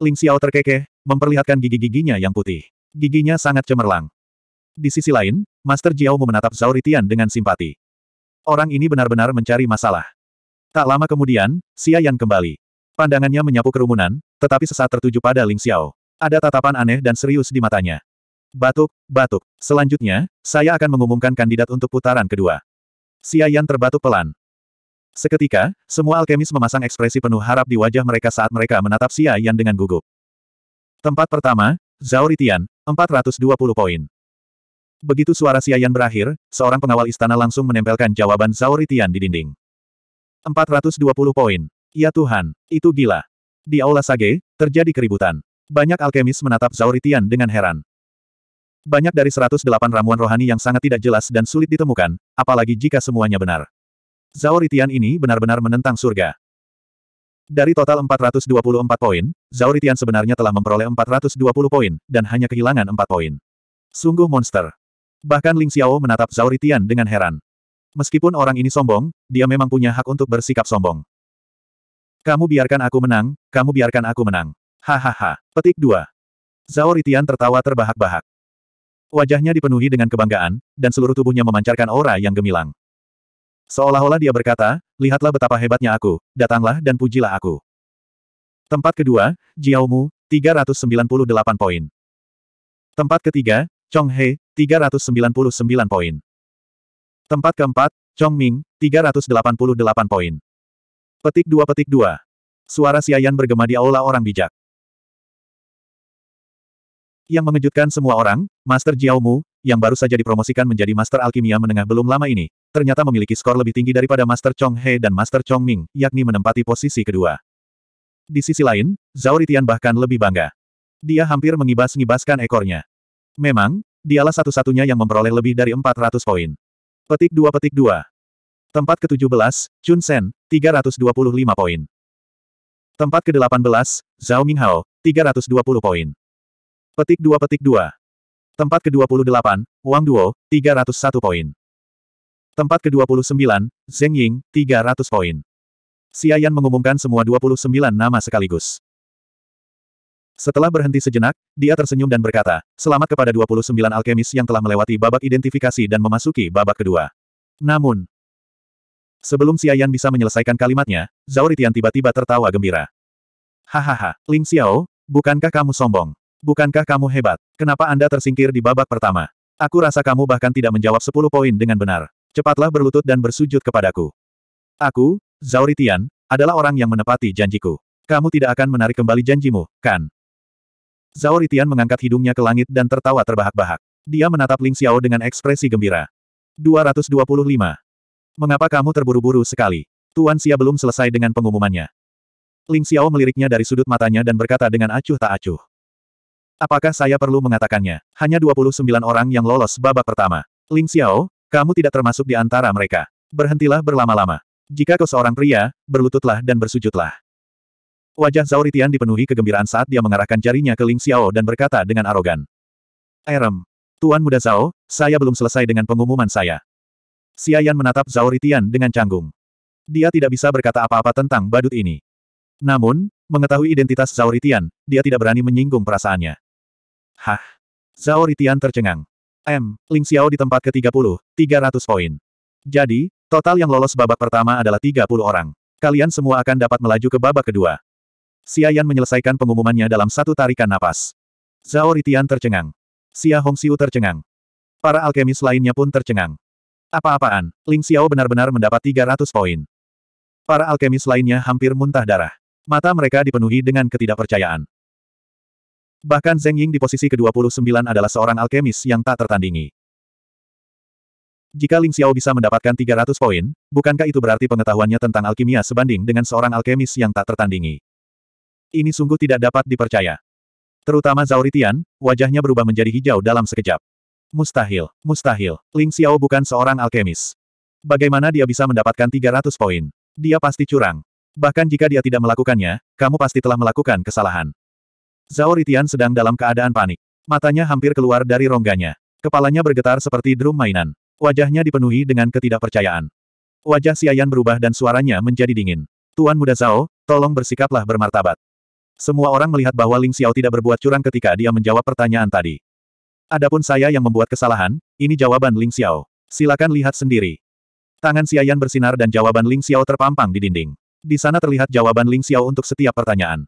[SPEAKER 1] Ling Xiao terkekeh, memperlihatkan gigi-giginya yang putih. Giginya sangat cemerlang. Di sisi lain, Master Jiao menatap Zhao Ritian dengan simpati. Orang ini benar-benar mencari masalah. Tak lama kemudian, Xia Yan kembali. Pandangannya menyapu kerumunan, tetapi sesaat tertuju pada Ling Xiao. Ada tatapan aneh dan serius di matanya. Batuk, batuk. Selanjutnya, saya akan mengumumkan kandidat untuk putaran kedua. Xia Yan terbatuk pelan. Seketika, semua alkemis memasang ekspresi penuh harap di wajah mereka saat mereka menatap Xia Yan dengan gugup. Tempat pertama, Zhao Ritian, 420 poin. Begitu suara Xiayan berakhir, seorang pengawal istana langsung menempelkan jawaban Zauritian di dinding. 420 poin. Ya Tuhan, itu gila. Di Aula Sage, terjadi keributan. Banyak alkemis menatap Zauritian dengan heran. Banyak dari 108 ramuan rohani yang sangat tidak jelas dan sulit ditemukan, apalagi jika semuanya benar. Zauritian ini benar-benar menentang surga. Dari total 424 poin, Zauritian sebenarnya telah memperoleh 420 poin, dan hanya kehilangan 4 poin. Sungguh monster. Bahkan Ling Xiao menatap Zhao Ritian dengan heran. Meskipun orang ini sombong, dia memang punya hak untuk bersikap sombong. Kamu biarkan aku menang, kamu biarkan aku menang. Hahaha. Petik 2. Zhao Ritian tertawa terbahak-bahak. Wajahnya dipenuhi dengan kebanggaan, dan seluruh tubuhnya memancarkan aura yang gemilang. Seolah-olah dia berkata, lihatlah betapa hebatnya aku, datanglah dan pujilah aku. Tempat kedua, Jiaomu, 398 poin. Tempat ketiga, Chong He, 399 poin. Tempat keempat, Chong Ming, 388 poin. Petik dua petik dua. Suara siayan bergema di aula orang bijak. Yang mengejutkan semua orang, Master Jiao Mu, yang baru saja dipromosikan menjadi Master Alkimia menengah belum lama ini, ternyata memiliki skor lebih tinggi daripada Master Chong He dan Master Chong Ming, yakni menempati posisi kedua. Di sisi lain, Zhao Ritian bahkan lebih bangga. Dia hampir mengibas-ngibaskan ekornya. Memang, dialah satu-satunya yang memperoleh lebih dari 400 poin. Petik 2 petik 2. Tempat ke-17, Chun Sen, 325 poin. Tempat ke-18, Zhao Minghao, 320 poin. Petik 2 petik 2. Tempat ke-28, Wang Duo, 301 poin. Tempat ke-29, Zheng Ying, 300 poin. Xia Yan mengumumkan semua 29 nama sekaligus. Setelah berhenti sejenak, dia tersenyum dan berkata, selamat kepada 29 alkemis yang telah melewati babak identifikasi dan memasuki babak kedua. Namun, sebelum Xiaoyan bisa menyelesaikan kalimatnya, Zhao Ritian tiba-tiba tertawa gembira. Hahaha, Ling Xiao, bukankah kamu sombong? Bukankah kamu hebat? Kenapa Anda tersingkir di babak pertama? Aku rasa kamu bahkan tidak menjawab 10 poin dengan benar. Cepatlah berlutut dan bersujud kepadaku. Aku, Zhao Ritian, adalah orang yang menepati janjiku. Kamu tidak akan menarik kembali janjimu, kan? Zhao Ritian mengangkat hidungnya ke langit dan tertawa terbahak-bahak. Dia menatap Ling Xiao dengan ekspresi gembira. 225. Mengapa kamu terburu-buru sekali? Tuan Xia belum selesai dengan pengumumannya. Ling Xiao meliriknya dari sudut matanya dan berkata dengan acuh tak acuh. Apakah saya perlu mengatakannya? Hanya 29 orang yang lolos babak pertama. Ling Xiao, kamu tidak termasuk di antara mereka. Berhentilah berlama-lama. Jika kau seorang pria, berlututlah dan bersujudlah. Wajah Zhao Ritian dipenuhi kegembiraan saat dia mengarahkan jarinya ke Ling Xiao dan berkata dengan arogan. Erem. Tuan Muda Zhao, saya belum selesai dengan pengumuman saya. Xiayan menatap Zhao Ritian dengan canggung. Dia tidak bisa berkata apa-apa tentang badut ini. Namun, mengetahui identitas Zhao Ritian, dia tidak berani menyinggung perasaannya. Hah? Zhao Ritian tercengang. M. Ling Xiao di tempat ke-30, 300 poin. Jadi, total yang lolos babak pertama adalah 30 orang. Kalian semua akan dapat melaju ke babak kedua. Xia Yan menyelesaikan pengumumannya dalam satu tarikan napas. Zhao Ritian tercengang. Xia Hongxiu tercengang. Para alkemis lainnya pun tercengang. Apa-apaan, Ling Xiao benar-benar mendapat 300 poin. Para alkemis lainnya hampir muntah darah. Mata mereka dipenuhi dengan ketidakpercayaan. Bahkan Zeng Ying di posisi ke-29 adalah seorang alkemis yang tak tertandingi. Jika Ling Xiao bisa mendapatkan 300 poin, bukankah itu berarti pengetahuannya tentang alkimia sebanding dengan seorang alkemis yang tak tertandingi? Ini sungguh tidak dapat dipercaya. Terutama Zauritian, wajahnya berubah menjadi hijau dalam sekejap. Mustahil, mustahil, Ling Xiao bukan seorang alkemis. Bagaimana dia bisa mendapatkan 300 poin? Dia pasti curang. Bahkan jika dia tidak melakukannya, kamu pasti telah melakukan kesalahan. Zauritian sedang dalam keadaan panik. Matanya hampir keluar dari rongganya. Kepalanya bergetar seperti drum mainan. Wajahnya dipenuhi dengan ketidakpercayaan. Wajah Xiayan berubah dan suaranya menjadi dingin. Tuan Muda Zhao, tolong bersikaplah bermartabat. Semua orang melihat bahwa Ling Xiao tidak berbuat curang ketika dia menjawab pertanyaan tadi. Adapun saya yang membuat kesalahan, ini jawaban Ling Xiao. Silakan lihat sendiri. Tangan Xiaoyan bersinar dan jawaban Ling Xiao terpampang di dinding. Di sana terlihat jawaban Ling Xiao untuk setiap pertanyaan.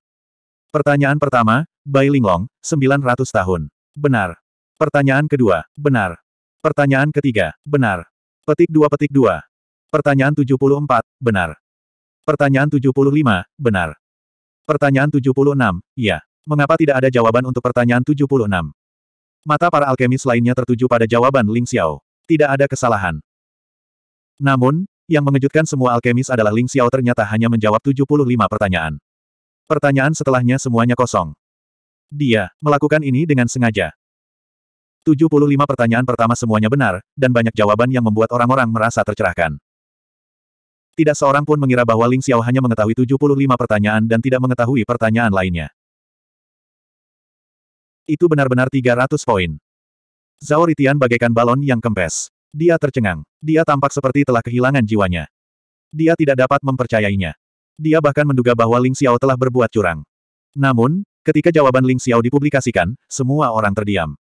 [SPEAKER 1] Pertanyaan pertama, Bai Linglong, 900 tahun. Benar. Pertanyaan kedua, benar. Pertanyaan ketiga, benar. Petik dua petik dua. Pertanyaan 74, benar. Pertanyaan 75, benar. Pertanyaan 76, ya. Mengapa tidak ada jawaban untuk pertanyaan 76? Mata para alkemis lainnya tertuju pada jawaban Ling Xiao. Tidak ada kesalahan. Namun, yang mengejutkan semua alkemis adalah Ling Xiao ternyata hanya menjawab 75 pertanyaan. Pertanyaan setelahnya semuanya kosong. Dia melakukan ini dengan sengaja. 75 pertanyaan pertama semuanya benar, dan banyak jawaban yang membuat orang-orang merasa tercerahkan. Tidak seorang pun mengira bahwa Ling Xiao hanya mengetahui 75 pertanyaan dan tidak mengetahui pertanyaan lainnya. Itu benar-benar 300 poin. Zhao Ritian bagaikan balon yang kempes. Dia tercengang. Dia tampak seperti telah kehilangan jiwanya. Dia tidak dapat mempercayainya. Dia bahkan menduga bahwa Ling Xiao telah berbuat curang. Namun, ketika jawaban Ling Xiao dipublikasikan, semua orang terdiam.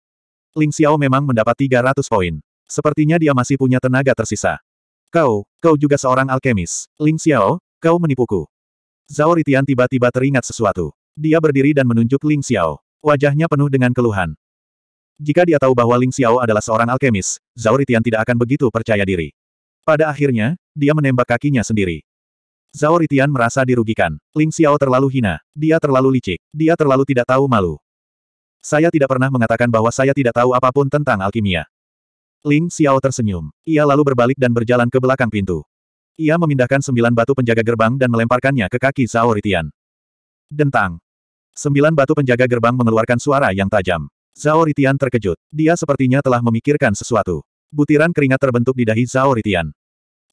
[SPEAKER 1] Ling Xiao memang mendapat 300 poin. Sepertinya dia masih punya tenaga tersisa. Kau, kau juga seorang alkemis. Ling Xiao, kau menipuku. Zhao Ritian tiba-tiba teringat sesuatu. Dia berdiri dan menunjuk Ling Xiao. Wajahnya penuh dengan keluhan. Jika dia tahu bahwa Ling Xiao adalah seorang alkemis, Zhao Ritian tidak akan begitu percaya diri. Pada akhirnya, dia menembak kakinya sendiri. Zhao Ritian merasa dirugikan. Ling Xiao terlalu hina. Dia terlalu licik. Dia terlalu tidak tahu malu. Saya tidak pernah mengatakan bahwa saya tidak tahu apapun tentang alkimia. Ling Xiao tersenyum. Ia lalu berbalik dan berjalan ke belakang pintu. Ia memindahkan sembilan batu penjaga gerbang dan melemparkannya ke kaki Zhao Ritian. Dentang. Sembilan batu penjaga gerbang mengeluarkan suara yang tajam. Zhao Ritian terkejut. Dia sepertinya telah memikirkan sesuatu. Butiran keringat terbentuk di dahi Zhao Ritian.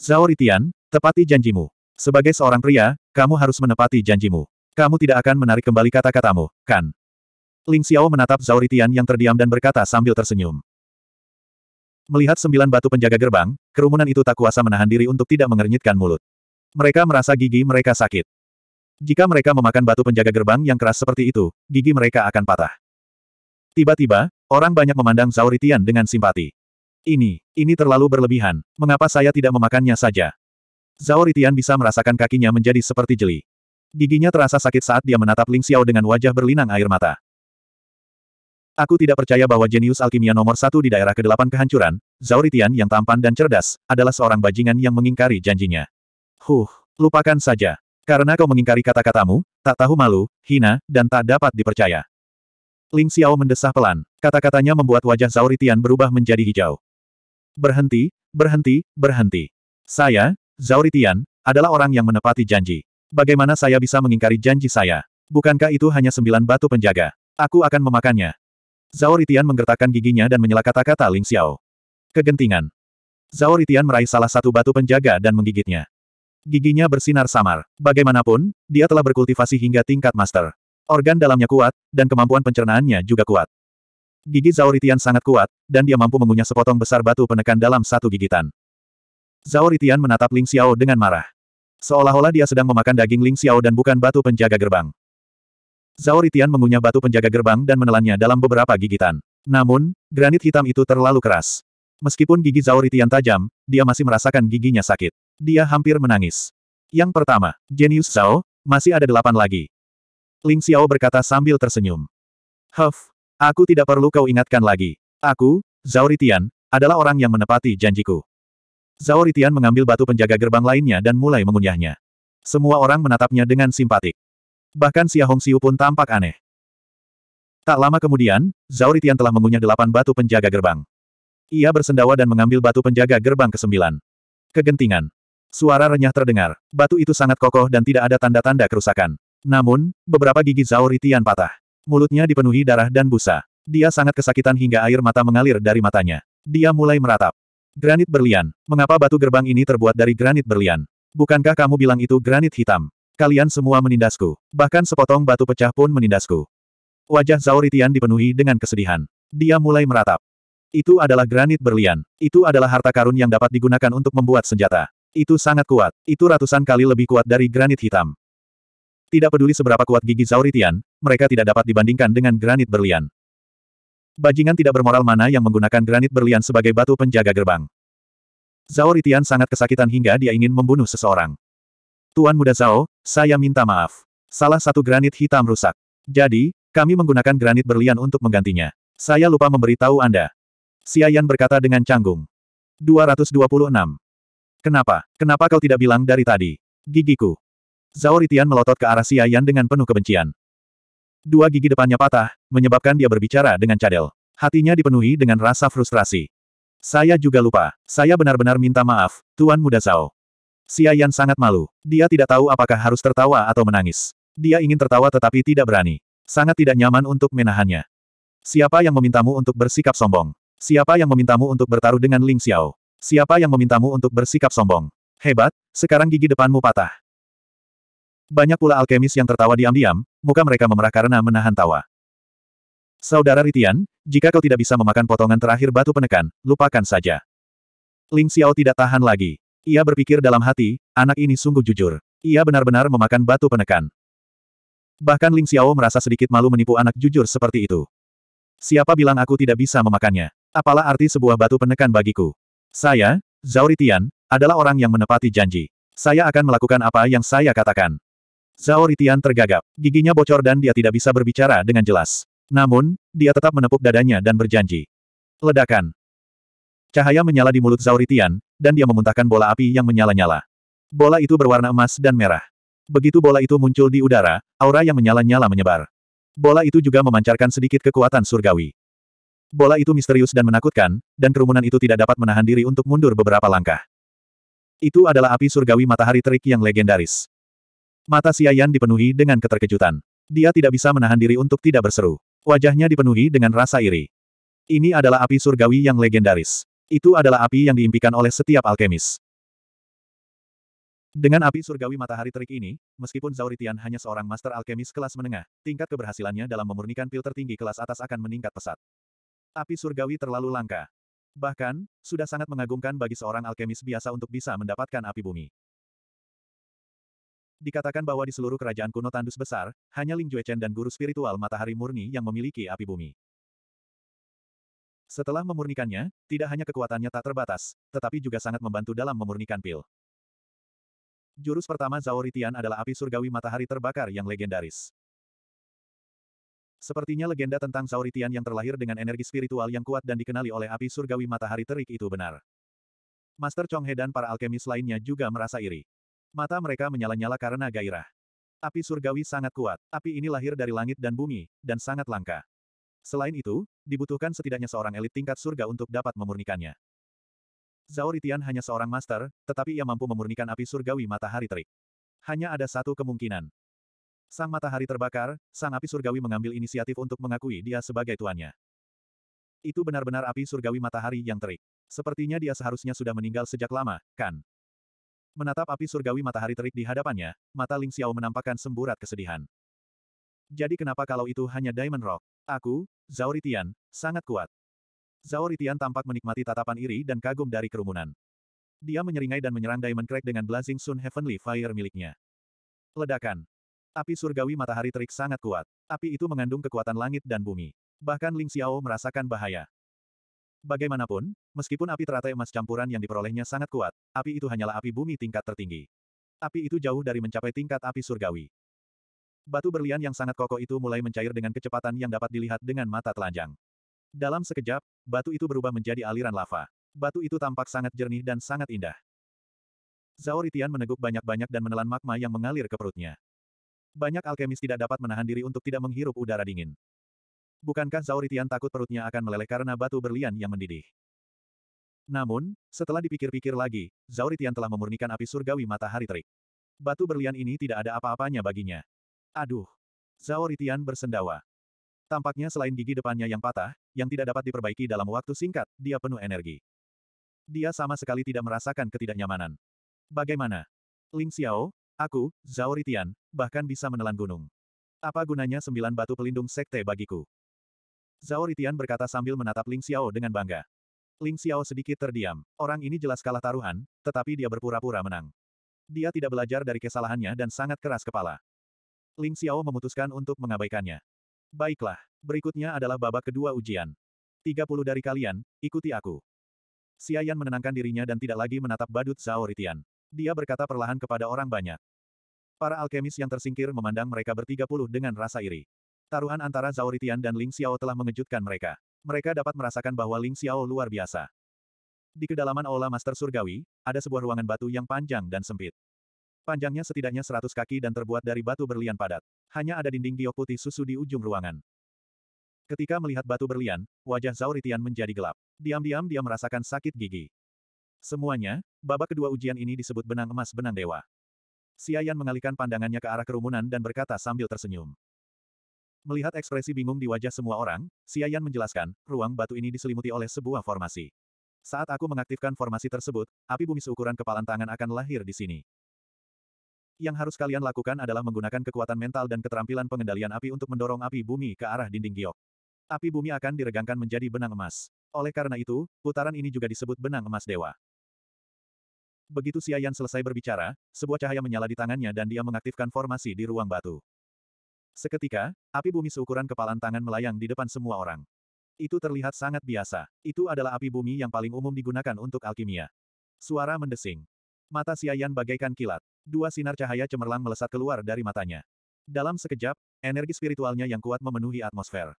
[SPEAKER 1] Zhao Ritian, tepati janjimu. Sebagai seorang pria, kamu harus menepati janjimu. Kamu tidak akan menarik kembali kata-katamu, kan? Ling Xiao menatap Zhao Ritian yang terdiam dan berkata sambil tersenyum. Melihat sembilan batu penjaga gerbang, kerumunan itu tak kuasa menahan diri untuk tidak mengernyitkan mulut. Mereka merasa gigi mereka sakit. Jika mereka memakan batu penjaga gerbang yang keras seperti itu, gigi mereka akan patah. Tiba-tiba, orang banyak memandang Zauritian dengan simpati. Ini, ini terlalu berlebihan. Mengapa saya tidak memakannya saja? Zauritian bisa merasakan kakinya menjadi seperti jeli. Giginya terasa sakit saat dia menatap Ling Xiao dengan wajah berlinang air mata. Aku tidak percaya bahwa jenius alkimia nomor satu di daerah kedelapan kehancuran, Zauritian yang tampan dan cerdas, adalah seorang bajingan yang mengingkari janjinya. Huh, lupakan saja. Karena kau mengingkari kata-katamu, tak tahu malu, hina, dan tak dapat dipercaya. Ling Xiao mendesah pelan. Kata-katanya membuat wajah Zauritian berubah menjadi hijau. Berhenti, berhenti, berhenti. Saya, Zauritian, adalah orang yang menepati janji. Bagaimana saya bisa mengingkari janji saya? Bukankah itu hanya sembilan batu penjaga? Aku akan memakannya. Zhao Ritian menggertakkan giginya dan menyela kata-kata Ling Xiao. Kegentingan. Zhao Ritian meraih salah satu batu penjaga dan menggigitnya. Giginya bersinar samar. Bagaimanapun, dia telah berkultivasi hingga tingkat master. Organ dalamnya kuat, dan kemampuan pencernaannya juga kuat. Gigi Zhao Ritian sangat kuat, dan dia mampu mengunyah sepotong besar batu penekan dalam satu gigitan. Zhao Ritian menatap Ling Xiao dengan marah. Seolah-olah dia sedang memakan daging Ling Xiao dan bukan batu penjaga gerbang. Zhao mengunyah batu penjaga gerbang dan menelannya dalam beberapa gigitan. Namun, granit hitam itu terlalu keras. Meskipun gigi Zhao tajam, dia masih merasakan giginya sakit. Dia hampir menangis. Yang pertama, jenius Zhao, masih ada delapan lagi. Ling Xiao berkata sambil tersenyum. Huff, aku tidak perlu kau ingatkan lagi. Aku, Zhao adalah orang yang menepati janjiku. Zhao mengambil batu penjaga gerbang lainnya dan mulai mengunyahnya. Semua orang menatapnya dengan simpatik. Bahkan Xia Hongxiu pun tampak aneh. Tak lama kemudian, Zhao Ritian telah mengunyah delapan batu penjaga gerbang. Ia bersendawa dan mengambil batu penjaga gerbang kesembilan. Kegentingan. Suara renyah terdengar. Batu itu sangat kokoh dan tidak ada tanda-tanda kerusakan. Namun, beberapa gigi Zhao Ritian patah. Mulutnya dipenuhi darah dan busa. Dia sangat kesakitan hingga air mata mengalir dari matanya. Dia mulai meratap. Granit berlian. Mengapa batu gerbang ini terbuat dari granit berlian? Bukankah kamu bilang itu granit hitam? Kalian semua menindasku. Bahkan sepotong batu pecah pun menindasku. Wajah Zauritian dipenuhi dengan kesedihan. Dia mulai meratap. Itu adalah granit berlian. Itu adalah harta karun yang dapat digunakan untuk membuat senjata. Itu sangat kuat. Itu ratusan kali lebih kuat dari granit hitam. Tidak peduli seberapa kuat gigi Zauritian, mereka tidak dapat dibandingkan dengan granit berlian. Bajingan tidak bermoral mana yang menggunakan granit berlian sebagai batu penjaga gerbang. Zauritian sangat kesakitan hingga dia ingin membunuh seseorang. Tuan Muda Zhao, saya minta maaf. Salah satu granit hitam rusak. Jadi, kami menggunakan granit berlian untuk menggantinya. Saya lupa memberitahu Anda. Siayan berkata dengan canggung. 226. Kenapa? Kenapa kau tidak bilang dari tadi? Gigiku. Zhao Ritian melotot ke arah Siayan dengan penuh kebencian. Dua gigi depannya patah, menyebabkan dia berbicara dengan cadel. Hatinya dipenuhi dengan rasa frustrasi. Saya juga lupa. Saya benar-benar minta maaf, Tuan Muda Zhao. Xia Yan sangat malu. Dia tidak tahu apakah harus tertawa atau menangis. Dia ingin tertawa tetapi tidak berani. Sangat tidak nyaman untuk menahannya. Siapa yang memintamu untuk bersikap sombong? Siapa yang memintamu untuk bertaruh dengan Ling Xiao? Siapa yang memintamu untuk bersikap sombong? Hebat, sekarang gigi depanmu patah. Banyak pula alkemis yang tertawa diam-diam, muka mereka memerah karena menahan tawa. Saudara Ritian, jika kau tidak bisa memakan potongan terakhir batu penekan, lupakan saja. Ling Xiao tidak tahan lagi. Ia berpikir dalam hati, anak ini sungguh jujur. Ia benar-benar memakan batu penekan. Bahkan Ling Xiao merasa sedikit malu menipu anak jujur seperti itu. Siapa bilang aku tidak bisa memakannya? Apalah arti sebuah batu penekan bagiku? Saya, Zhao Ritian, adalah orang yang menepati janji. Saya akan melakukan apa yang saya katakan. Zhao Ritian tergagap. Giginya bocor dan dia tidak bisa berbicara dengan jelas. Namun, dia tetap menepuk dadanya dan berjanji. Ledakan. Cahaya menyala di mulut Zauritian, dan dia memuntahkan bola api yang menyala-nyala. Bola itu berwarna emas dan merah. Begitu bola itu muncul di udara, aura yang menyala-nyala menyebar. Bola itu juga memancarkan sedikit kekuatan surgawi. Bola itu misterius dan menakutkan, dan kerumunan itu tidak dapat menahan diri untuk mundur beberapa langkah. Itu adalah api surgawi matahari terik yang legendaris. Mata Siayan dipenuhi dengan keterkejutan. Dia tidak bisa menahan diri untuk tidak berseru. Wajahnya dipenuhi dengan rasa iri. Ini adalah api surgawi yang legendaris. Itu adalah api yang diimpikan oleh setiap alkemis. Dengan api surgawi matahari terik ini, meskipun Zauritian hanya seorang master alkemis kelas menengah, tingkat keberhasilannya dalam memurnikan pil tertinggi kelas atas akan meningkat pesat. Api surgawi terlalu langka. Bahkan, sudah sangat mengagumkan bagi seorang alkemis biasa untuk bisa mendapatkan api bumi. Dikatakan bahwa di seluruh kerajaan kuno tandus besar, hanya Ling Juechen dan guru spiritual matahari murni yang memiliki api bumi. Setelah memurnikannya, tidak hanya kekuatannya tak terbatas, tetapi juga sangat membantu dalam memurnikan pil. Jurus pertama Zhao Ritian adalah api surgawi matahari terbakar yang legendaris. Sepertinya legenda tentang Zhao Ritian yang terlahir dengan energi spiritual yang kuat dan dikenali oleh api surgawi matahari terik itu benar. Master Chong He dan para alkemis lainnya juga merasa iri. Mata mereka menyala-nyala karena gairah. Api surgawi sangat kuat, api ini lahir dari langit dan bumi, dan sangat langka. Selain itu, dibutuhkan setidaknya seorang elit tingkat surga untuk dapat memurnikannya. Zhao Ritian hanya seorang master, tetapi ia mampu memurnikan api surgawi matahari terik. Hanya ada satu kemungkinan. Sang matahari terbakar, sang api surgawi mengambil inisiatif untuk mengakui dia sebagai tuannya. Itu benar-benar api surgawi matahari yang terik. Sepertinya dia seharusnya sudah meninggal sejak lama, kan? Menatap api surgawi matahari terik di hadapannya, mata Ling Xiao menampakkan semburat kesedihan. Jadi kenapa kalau itu hanya Diamond Rock? Aku, Zauritian, sangat kuat. Zauritian tampak menikmati tatapan iri dan kagum dari kerumunan. Dia menyeringai dan menyerang Diamond Crack dengan Blazing Sun Heavenly Fire miliknya. Ledakan. Api surgawi matahari terik sangat kuat. Api itu mengandung kekuatan langit dan bumi. Bahkan Ling Xiao merasakan bahaya. Bagaimanapun, meskipun api teratai emas campuran yang diperolehnya sangat kuat, api itu hanyalah api bumi tingkat tertinggi. Api itu jauh dari mencapai tingkat api surgawi. Batu berlian yang sangat kokoh itu mulai mencair dengan kecepatan yang dapat dilihat dengan mata telanjang. Dalam sekejap, batu itu berubah menjadi aliran lava. Batu itu tampak sangat jernih dan sangat indah. Zhao Ritian meneguk banyak-banyak dan menelan magma yang mengalir ke perutnya. Banyak alkemis tidak dapat menahan diri untuk tidak menghirup udara dingin. Bukankah Zhao Ritian takut perutnya akan meleleh karena batu berlian yang mendidih? Namun, setelah dipikir-pikir lagi, Zhao Ritian telah memurnikan api surgawi matahari terik. Batu berlian ini tidak ada apa-apanya baginya. Aduh! Zhao Ritian bersendawa. Tampaknya selain gigi depannya yang patah, yang tidak dapat diperbaiki dalam waktu singkat, dia penuh energi. Dia sama sekali tidak merasakan ketidaknyamanan. Bagaimana? Ling Xiao, aku, Zhao Ritian, bahkan bisa menelan gunung. Apa gunanya sembilan batu pelindung sekte bagiku? Zhao Ritian berkata sambil menatap Ling Xiao dengan bangga. Ling Xiao sedikit terdiam. Orang ini jelas kalah taruhan, tetapi dia berpura-pura menang. Dia tidak belajar dari kesalahannya dan sangat keras kepala. Ling Xiao memutuskan untuk mengabaikannya. Baiklah, berikutnya adalah babak kedua ujian. 30 dari kalian, ikuti aku. Xiayan menenangkan dirinya dan tidak lagi menatap badut Zhao Ritian. Dia berkata perlahan kepada orang banyak. Para alkemis yang tersingkir memandang mereka bertiga puluh dengan rasa iri. Taruhan antara Zhao Ritian dan Ling Xiao telah mengejutkan mereka. Mereka dapat merasakan bahwa Ling Xiao luar biasa. Di kedalaman Aula Master Surgawi, ada sebuah ruangan batu yang panjang dan sempit. Panjangnya setidaknya 100 kaki dan terbuat dari batu berlian padat. Hanya ada dinding giok putih susu di ujung ruangan. Ketika melihat batu berlian, wajah Zauritian menjadi gelap. Diam-diam dia merasakan sakit gigi. Semuanya, babak kedua ujian ini disebut benang emas benang dewa. Siayan mengalihkan pandangannya ke arah kerumunan dan berkata sambil tersenyum. Melihat ekspresi bingung di wajah semua orang, Siayan menjelaskan, ruang batu ini diselimuti oleh sebuah formasi. Saat aku mengaktifkan formasi tersebut, api bumi seukuran kepalan tangan akan lahir di sini. Yang harus kalian lakukan adalah menggunakan kekuatan mental dan keterampilan pengendalian api untuk mendorong api bumi ke arah dinding giok. Api bumi akan diregangkan menjadi benang emas. Oleh karena itu, putaran ini juga disebut benang emas dewa. Begitu Siayan selesai berbicara, sebuah cahaya menyala di tangannya dan dia mengaktifkan formasi di ruang batu. Seketika, api bumi seukuran kepalan tangan melayang di depan semua orang. Itu terlihat sangat biasa. Itu adalah api bumi yang paling umum digunakan untuk alkimia. Suara mendesing. Mata Siayan bagaikan kilat. Dua sinar cahaya cemerlang melesat keluar dari matanya. Dalam sekejap, energi spiritualnya yang kuat memenuhi atmosfer.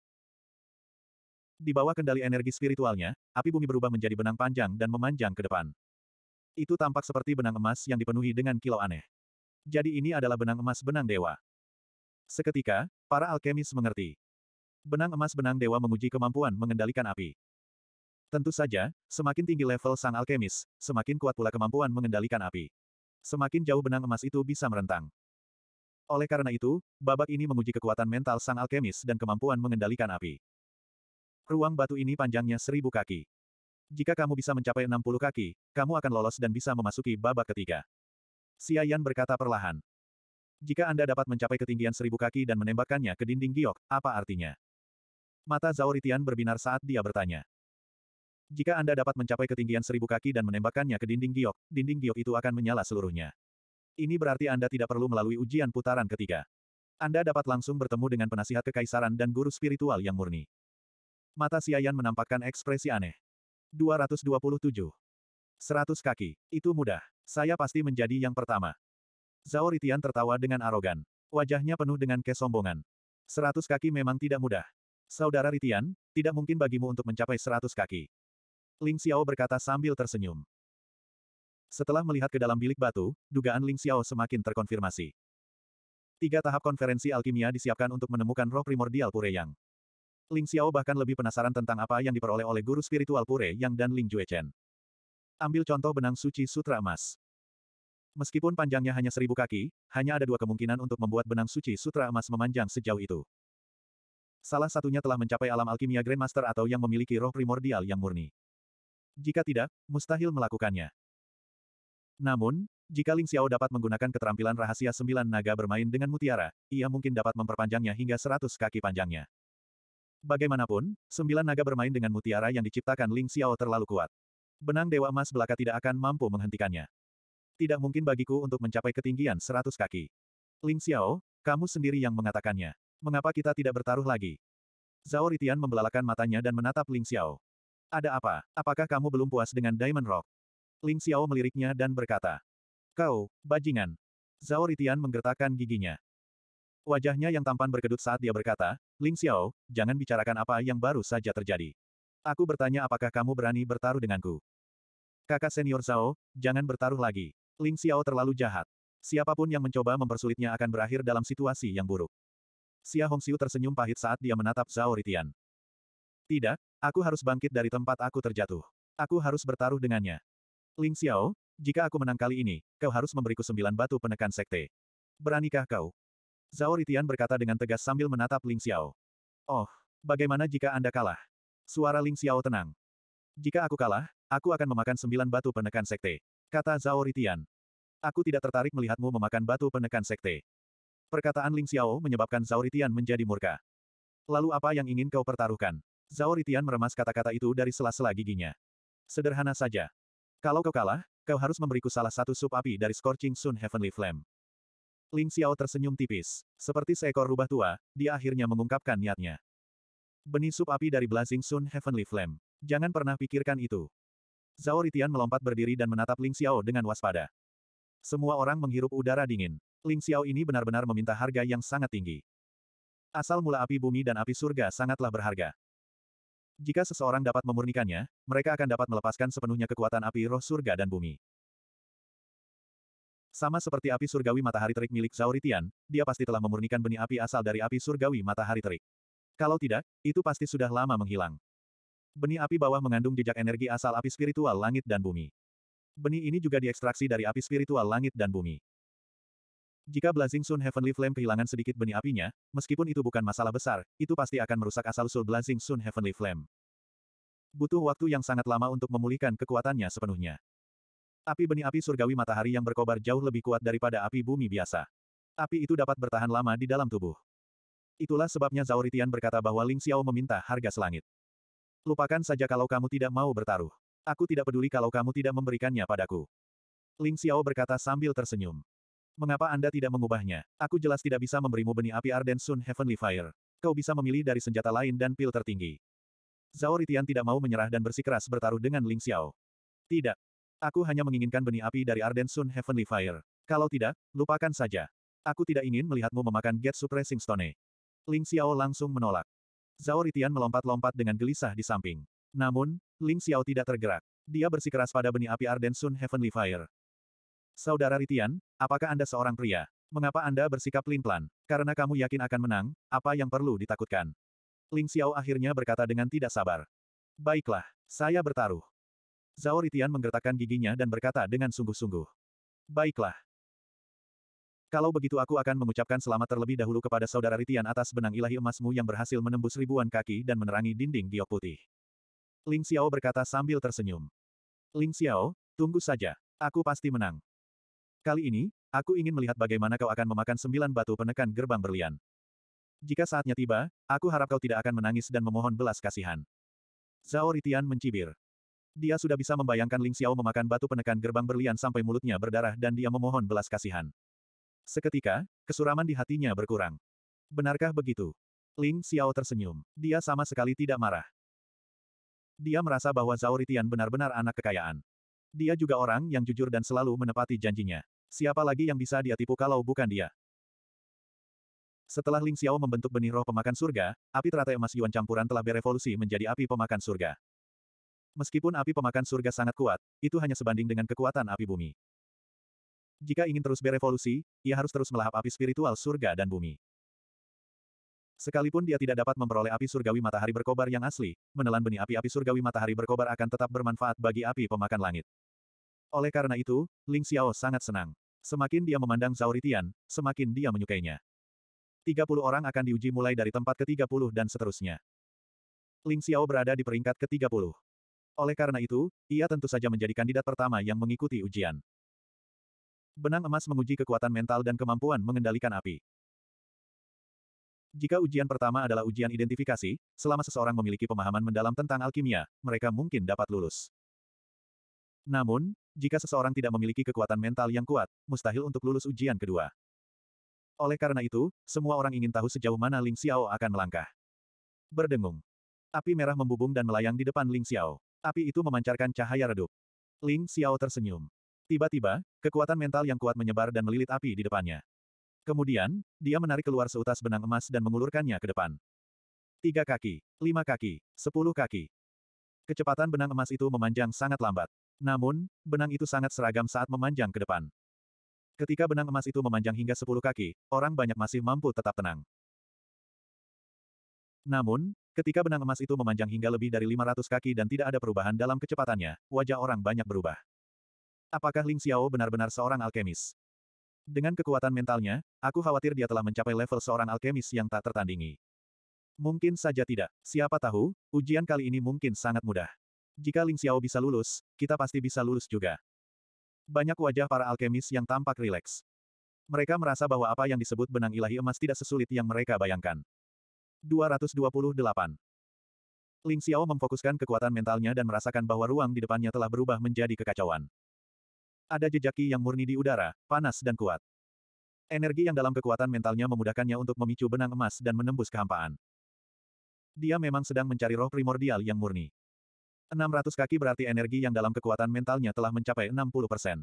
[SPEAKER 1] Di bawah kendali energi spiritualnya, api bumi berubah menjadi benang panjang dan memanjang ke depan. Itu tampak seperti benang emas yang dipenuhi dengan kilau aneh. Jadi ini adalah benang emas benang dewa. Seketika, para alkemis mengerti. Benang emas benang dewa menguji kemampuan mengendalikan api. Tentu saja, semakin tinggi level sang alkemis, semakin kuat pula kemampuan mengendalikan api. Semakin jauh benang emas itu bisa merentang. Oleh karena itu, babak ini menguji kekuatan mental sang alkemis dan kemampuan mengendalikan api. Ruang batu ini panjangnya seribu kaki. Jika kamu bisa mencapai enam puluh kaki, kamu akan lolos dan bisa memasuki babak ketiga. Yan berkata perlahan. Jika Anda dapat mencapai ketinggian seribu kaki dan menembakkannya ke dinding giok, apa artinya? Mata Zhao berbinar saat dia bertanya. Jika Anda dapat mencapai ketinggian seribu kaki dan menembakkannya ke dinding giok, dinding giok itu akan menyala seluruhnya. Ini berarti Anda tidak perlu melalui ujian putaran ketiga. Anda dapat langsung bertemu dengan penasihat kekaisaran dan guru spiritual yang murni. Mata Siayan menampakkan ekspresi aneh. 227. 100 kaki, itu mudah. Saya pasti menjadi yang pertama. Zhao Ritian tertawa dengan arogan. Wajahnya penuh dengan kesombongan. 100 kaki memang tidak mudah. Saudara Ritian, tidak mungkin bagimu untuk mencapai 100 kaki. Ling Xiao berkata sambil tersenyum. Setelah melihat ke dalam bilik batu, dugaan Ling Xiao semakin terkonfirmasi. Tiga tahap konferensi alkimia disiapkan untuk menemukan roh primordial Pure Yang. Ling Xiao bahkan lebih penasaran tentang apa yang diperoleh oleh guru spiritual Pure Yang dan Ling Juechen. Ambil contoh benang suci sutra emas. Meskipun panjangnya hanya seribu kaki, hanya ada dua kemungkinan untuk membuat benang suci sutra emas memanjang sejauh itu. Salah satunya telah mencapai alam alkimia Grandmaster atau yang memiliki roh primordial yang murni. Jika tidak, mustahil melakukannya. Namun, jika Ling Xiao dapat menggunakan keterampilan rahasia sembilan naga bermain dengan mutiara, ia mungkin dapat memperpanjangnya hingga seratus kaki panjangnya. Bagaimanapun, sembilan naga bermain dengan mutiara yang diciptakan Ling Xiao terlalu kuat. Benang Dewa Emas Belaka tidak akan mampu menghentikannya. Tidak mungkin bagiku untuk mencapai ketinggian seratus kaki. Ling Xiao, kamu sendiri yang mengatakannya. Mengapa kita tidak bertaruh lagi? Zhao Ritian membelalakan matanya dan menatap Ling Xiao. Ada apa? Apakah kamu belum puas dengan Diamond Rock? Ling Xiao meliriknya dan berkata. Kau, bajingan. Zhao Ritian menggertakkan giginya. Wajahnya yang tampan berkedut saat dia berkata, Ling Xiao, jangan bicarakan apa yang baru saja terjadi. Aku bertanya apakah kamu berani bertaruh denganku. Kakak senior Zhao, jangan bertaruh lagi. Ling Xiao terlalu jahat. Siapapun yang mencoba mempersulitnya akan berakhir dalam situasi yang buruk. Xia Hongxiu tersenyum pahit saat dia menatap Zhao Ritian. Tidak, aku harus bangkit dari tempat aku terjatuh. Aku harus bertaruh dengannya. Ling Xiao, jika aku menang kali ini, kau harus memberiku sembilan batu penekan sekte. Beranikah kau? Zhao Ritian berkata dengan tegas sambil menatap Ling Xiao. Oh, bagaimana jika Anda kalah? Suara Ling Xiao tenang. Jika aku kalah, aku akan memakan sembilan batu penekan sekte. Kata Zhao Ritian. Aku tidak tertarik melihatmu memakan batu penekan sekte. Perkataan Ling Xiao menyebabkan Zhao Ritian menjadi murka. Lalu apa yang ingin kau pertaruhkan? Zhao Ritian meremas kata-kata itu dari sela-sela giginya. Sederhana saja. Kalau kau kalah, kau harus memberiku salah satu sup api dari Scorching Sun Heavenly Flame. Ling Xiao tersenyum tipis. Seperti seekor rubah tua, dia akhirnya mengungkapkan niatnya. Benih sup api dari Blazing Sun Heavenly Flame. Jangan pernah pikirkan itu. Zhao Ritian melompat berdiri dan menatap Ling Xiao dengan waspada. Semua orang menghirup udara dingin. Ling Xiao ini benar-benar meminta harga yang sangat tinggi. Asal mula api bumi dan api surga sangatlah berharga. Jika seseorang dapat memurnikannya, mereka akan dapat melepaskan sepenuhnya kekuatan api roh surga dan bumi. Sama seperti api surgawi matahari terik milik Zauritian, dia pasti telah memurnikan benih api asal dari api surgawi matahari terik. Kalau tidak, itu pasti sudah lama menghilang. Benih api bawah mengandung jejak energi asal api spiritual langit dan bumi. Benih ini juga diekstraksi dari api spiritual langit dan bumi. Jika Blazing Sun Heavenly Flame kehilangan sedikit benih apinya, meskipun itu bukan masalah besar, itu pasti akan merusak asal-usul Blazing Sun Heavenly Flame. Butuh waktu yang sangat lama untuk memulihkan kekuatannya sepenuhnya. Api benih api surgawi matahari yang berkobar jauh lebih kuat daripada api bumi biasa. Api itu dapat bertahan lama di dalam tubuh. Itulah sebabnya Zhao Ritian berkata bahwa Ling Xiao meminta harga selangit. Lupakan saja kalau kamu tidak mau bertaruh. Aku tidak peduli kalau kamu tidak memberikannya padaku. Ling Xiao berkata sambil tersenyum. Mengapa Anda tidak mengubahnya? Aku jelas tidak bisa memberimu benih api Arden Sun Heavenly Fire. Kau bisa memilih dari senjata lain dan pil tertinggi. Zhao Ritian tidak mau menyerah dan bersikeras bertaruh dengan Ling Xiao. Tidak. Aku hanya menginginkan benih api dari Arden Sun Heavenly Fire. Kalau tidak, lupakan saja. Aku tidak ingin melihatmu memakan Get Suppressing Stone. Ling Xiao langsung menolak. Zhao Ritian melompat-lompat dengan gelisah di samping. Namun, Ling Xiao tidak tergerak. Dia bersikeras pada benih api Arden Sun Heavenly Fire. Saudara Ritian, apakah Anda seorang pria? Mengapa Anda bersikap pelin-pelan? Karena kamu yakin akan menang, apa yang perlu ditakutkan? Ling Xiao akhirnya berkata dengan tidak sabar. Baiklah, saya bertaruh. Zhao Ritian menggertakkan giginya dan berkata dengan sungguh-sungguh. Baiklah. Kalau begitu aku akan mengucapkan selamat terlebih dahulu kepada saudara Ritian atas benang ilahi emasmu yang berhasil menembus ribuan kaki dan menerangi dinding giok putih. Ling Xiao berkata sambil tersenyum. Ling Xiao, tunggu saja. Aku pasti menang. Kali ini, aku ingin melihat bagaimana kau akan memakan sembilan batu penekan gerbang berlian. Jika saatnya tiba, aku harap kau tidak akan menangis dan memohon belas kasihan. Zhao Ritian mencibir. Dia sudah bisa membayangkan Ling Xiao memakan batu penekan gerbang berlian sampai mulutnya berdarah dan dia memohon belas kasihan. Seketika, kesuraman di hatinya berkurang. Benarkah begitu? Ling Xiao tersenyum. Dia sama sekali tidak marah. Dia merasa bahwa Zhao Ritian benar-benar anak kekayaan. Dia juga orang yang jujur dan selalu menepati janjinya. Siapa lagi yang bisa dia tipu kalau bukan dia? Setelah Ling Xiao membentuk benih roh pemakan surga, api teratai emas Yuan campuran telah berevolusi menjadi api pemakan surga. Meskipun api pemakan surga sangat kuat, itu hanya sebanding dengan kekuatan api bumi. Jika ingin terus berevolusi, ia harus terus melahap api spiritual surga dan bumi. Sekalipun dia tidak dapat memperoleh api surgawi matahari berkobar yang asli, menelan benih api-api surgawi matahari berkobar akan tetap bermanfaat bagi api pemakan langit. Oleh karena itu, Ling Xiao sangat senang. Semakin dia memandang Zauritian, semakin dia menyukainya. 30 orang akan diuji mulai dari tempat ke-30 dan seterusnya. Ling Xiao berada di peringkat ke-30. Oleh karena itu, ia tentu saja menjadi kandidat pertama yang mengikuti ujian. Benang emas menguji kekuatan mental dan kemampuan mengendalikan api. Jika ujian pertama adalah ujian identifikasi, selama seseorang memiliki pemahaman mendalam tentang alkimia, mereka mungkin dapat lulus. Namun, jika seseorang tidak memiliki kekuatan mental yang kuat, mustahil untuk lulus ujian kedua. Oleh karena itu, semua orang ingin tahu sejauh mana Ling Xiao akan melangkah. Berdengung. Api merah membubung dan melayang di depan Ling Xiao. Api itu memancarkan cahaya redup. Ling Xiao tersenyum. Tiba-tiba, kekuatan mental yang kuat menyebar dan melilit api di depannya. Kemudian, dia menarik keluar seutas benang emas dan mengulurkannya ke depan. Tiga kaki, lima kaki, sepuluh kaki. Kecepatan benang emas itu memanjang sangat lambat. Namun, benang itu sangat seragam saat memanjang ke depan. Ketika benang emas itu memanjang hingga sepuluh kaki, orang banyak masih mampu tetap tenang. Namun, ketika benang emas itu memanjang hingga lebih dari lima ratus kaki dan tidak ada perubahan dalam kecepatannya, wajah orang banyak berubah. Apakah Ling Xiao benar-benar seorang alkemis? Dengan kekuatan mentalnya, aku khawatir dia telah mencapai level seorang alkemis yang tak tertandingi. Mungkin saja tidak. Siapa tahu, ujian kali ini mungkin sangat mudah. Jika Ling Xiao bisa lulus, kita pasti bisa lulus juga. Banyak wajah para alkemis yang tampak rileks. Mereka merasa bahwa apa yang disebut benang ilahi emas tidak sesulit yang mereka bayangkan. 228. Ling Xiao memfokuskan kekuatan mentalnya dan merasakan bahwa ruang di depannya telah berubah menjadi kekacauan. Ada jejak yang murni di udara, panas dan kuat. Energi yang dalam kekuatan mentalnya memudahkannya untuk memicu benang emas dan menembus kehampaan. Dia memang sedang mencari roh primordial yang murni. 600 kaki berarti energi yang dalam kekuatan mentalnya telah mencapai 60%.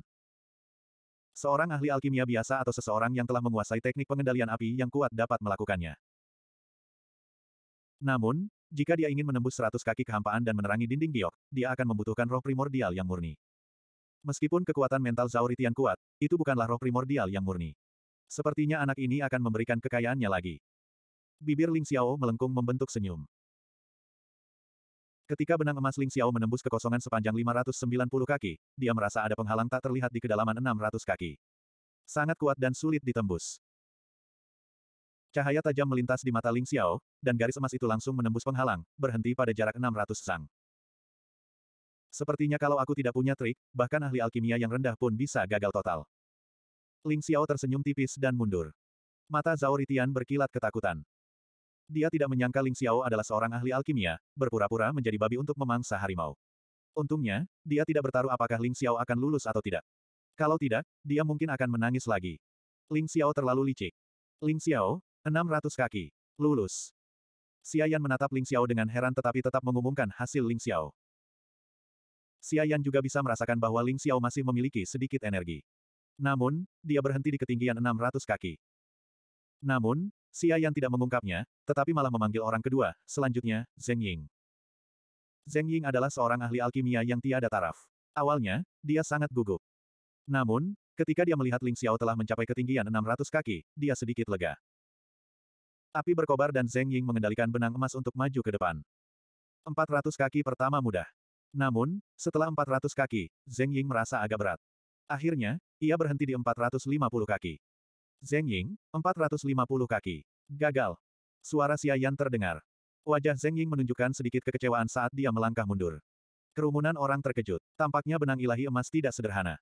[SPEAKER 1] Seorang ahli alkimia biasa atau seseorang yang telah menguasai teknik pengendalian api yang kuat dapat melakukannya. Namun, jika dia ingin menembus 100 kaki kehampaan dan menerangi dinding giok, dia akan membutuhkan roh primordial yang murni. Meskipun kekuatan mental Zhao Ritian kuat, itu bukanlah roh primordial yang murni. Sepertinya anak ini akan memberikan kekayaannya lagi. Bibir Ling Xiao melengkung membentuk senyum. Ketika benang emas Ling Xiao menembus kekosongan sepanjang 590 kaki, dia merasa ada penghalang tak terlihat di kedalaman 600 kaki. Sangat kuat dan sulit ditembus. Cahaya tajam melintas di mata Ling Xiao, dan garis emas itu langsung menembus penghalang, berhenti pada jarak 600 sang. Sepertinya kalau aku tidak punya trik, bahkan ahli alkimia yang rendah pun bisa gagal total. Ling Xiao tersenyum tipis dan mundur. Mata Zhao Ritian berkilat ketakutan. Dia tidak menyangka Ling Xiao adalah seorang ahli alkimia, berpura-pura menjadi babi untuk memangsa harimau. Untungnya, dia tidak bertaruh apakah Ling Xiao akan lulus atau tidak. Kalau tidak, dia mungkin akan menangis lagi. Ling Xiao terlalu licik. Ling Xiao, 600 kaki. Lulus. Yan menatap Ling Xiao dengan heran tetapi tetap mengumumkan hasil Ling Xiao. Xia Yan juga bisa merasakan bahwa Ling Xiao masih memiliki sedikit energi. Namun, dia berhenti di ketinggian 600 kaki. Namun, Xia Yan tidak mengungkapnya, tetapi malah memanggil orang kedua, selanjutnya, Zeng Ying. Zeng Ying adalah seorang ahli alkimia yang tiada taraf. Awalnya, dia sangat gugup. Namun, ketika dia melihat Ling Xiao telah mencapai ketinggian 600 kaki, dia sedikit lega. Api berkobar dan Zeng Ying mengendalikan benang emas untuk maju ke depan. 400 kaki pertama mudah. Namun, setelah 400 kaki, Zeng Ying merasa agak berat. Akhirnya, ia berhenti di 450 kaki. Zeng Ying, 450 kaki. Gagal. Suara Xia Yan terdengar. Wajah Zeng Ying menunjukkan sedikit kekecewaan saat dia melangkah mundur. Kerumunan orang terkejut. Tampaknya benang ilahi emas tidak sederhana.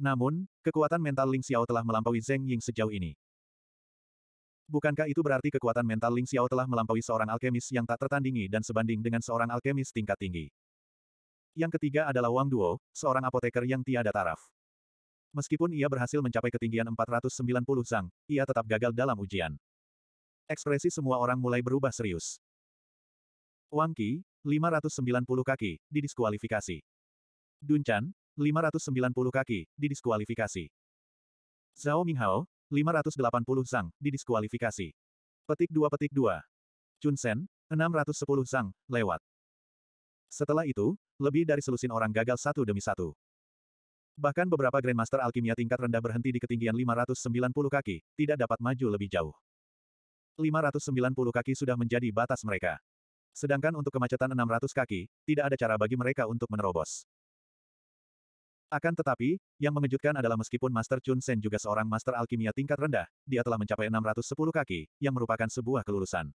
[SPEAKER 1] Namun, kekuatan mental Ling Xiao telah melampaui Zeng Ying sejauh ini. Bukankah itu berarti kekuatan mental Ling Xiao telah melampaui seorang alkemis yang tak tertandingi dan sebanding dengan seorang alkemis tingkat tinggi? Yang ketiga adalah Wang Duo, seorang apoteker yang tiada taraf. Meskipun ia berhasil mencapai ketinggian 490 sang, ia tetap gagal dalam ujian. Ekspresi semua orang mulai berubah serius. Wang Qi, 590 kaki, didiskualifikasi. Dun Chan, 590 kaki, didiskualifikasi. Zhao Minghao, 580 sang, didiskualifikasi. Petik 2 petik 2. Chun Sen, 610 sang, lewat. Setelah itu, lebih dari selusin orang gagal satu demi satu. Bahkan beberapa Grandmaster Alkimia tingkat rendah berhenti di ketinggian 590 kaki, tidak dapat maju lebih jauh. 590 kaki sudah menjadi batas mereka. Sedangkan untuk kemacetan 600 kaki, tidak ada cara bagi mereka untuk menerobos. Akan tetapi, yang mengejutkan adalah meskipun Master Chun Sen juga seorang Master Alkimia tingkat rendah, dia telah mencapai 610 kaki, yang merupakan sebuah kelulusan.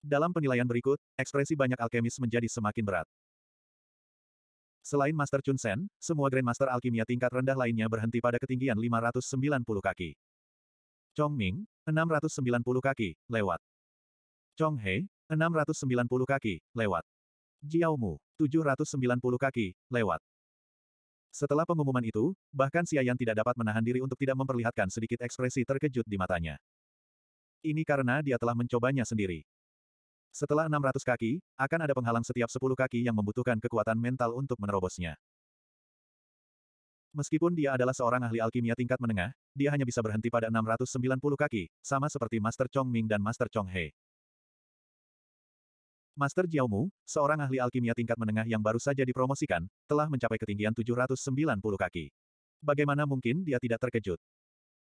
[SPEAKER 1] Dalam penilaian berikut, ekspresi banyak alkemis menjadi semakin berat. Selain Master Chun Sen, semua Grandmaster Alkimia tingkat rendah lainnya berhenti pada ketinggian 590 kaki. Chong Ming, 690 kaki, lewat. Chong He, 690 kaki, lewat. Jiao Mu, 790 kaki, lewat. Setelah pengumuman itu, bahkan Xia Yan tidak dapat menahan diri untuk tidak memperlihatkan sedikit ekspresi terkejut di matanya. Ini karena dia telah mencobanya sendiri. Setelah 600 kaki, akan ada penghalang setiap 10 kaki yang membutuhkan kekuatan mental untuk menerobosnya. Meskipun dia adalah seorang ahli alkimia tingkat menengah, dia hanya bisa berhenti pada 690 kaki, sama seperti Master Chong Ming dan Master Chong He. Master Jiaomu, seorang ahli alkimia tingkat menengah yang baru saja dipromosikan, telah mencapai ketinggian 790 kaki. Bagaimana mungkin dia tidak terkejut?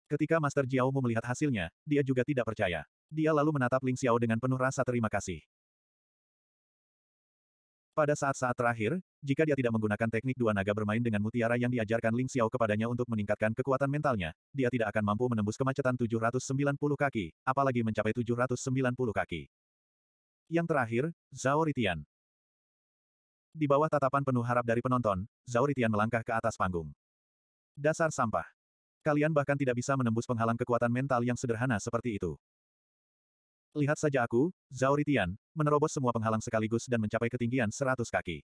[SPEAKER 1] Ketika Master Jiaomu melihat hasilnya, dia juga tidak percaya. Dia lalu menatap Ling Xiao dengan penuh rasa terima kasih. Pada saat-saat terakhir, jika dia tidak menggunakan teknik dua naga bermain dengan mutiara yang diajarkan Ling Xiao kepadanya untuk meningkatkan kekuatan mentalnya, dia tidak akan mampu menembus kemacetan 790 kaki, apalagi mencapai 790 kaki. Yang terakhir, Zhao Ritian. Di bawah tatapan penuh harap dari penonton, Zhao Ritian melangkah ke atas panggung. Dasar sampah. Kalian bahkan tidak bisa menembus penghalang kekuatan mental yang sederhana seperti itu. Lihat saja aku, Zhao Ritian, menerobos semua penghalang sekaligus dan mencapai ketinggian seratus kaki.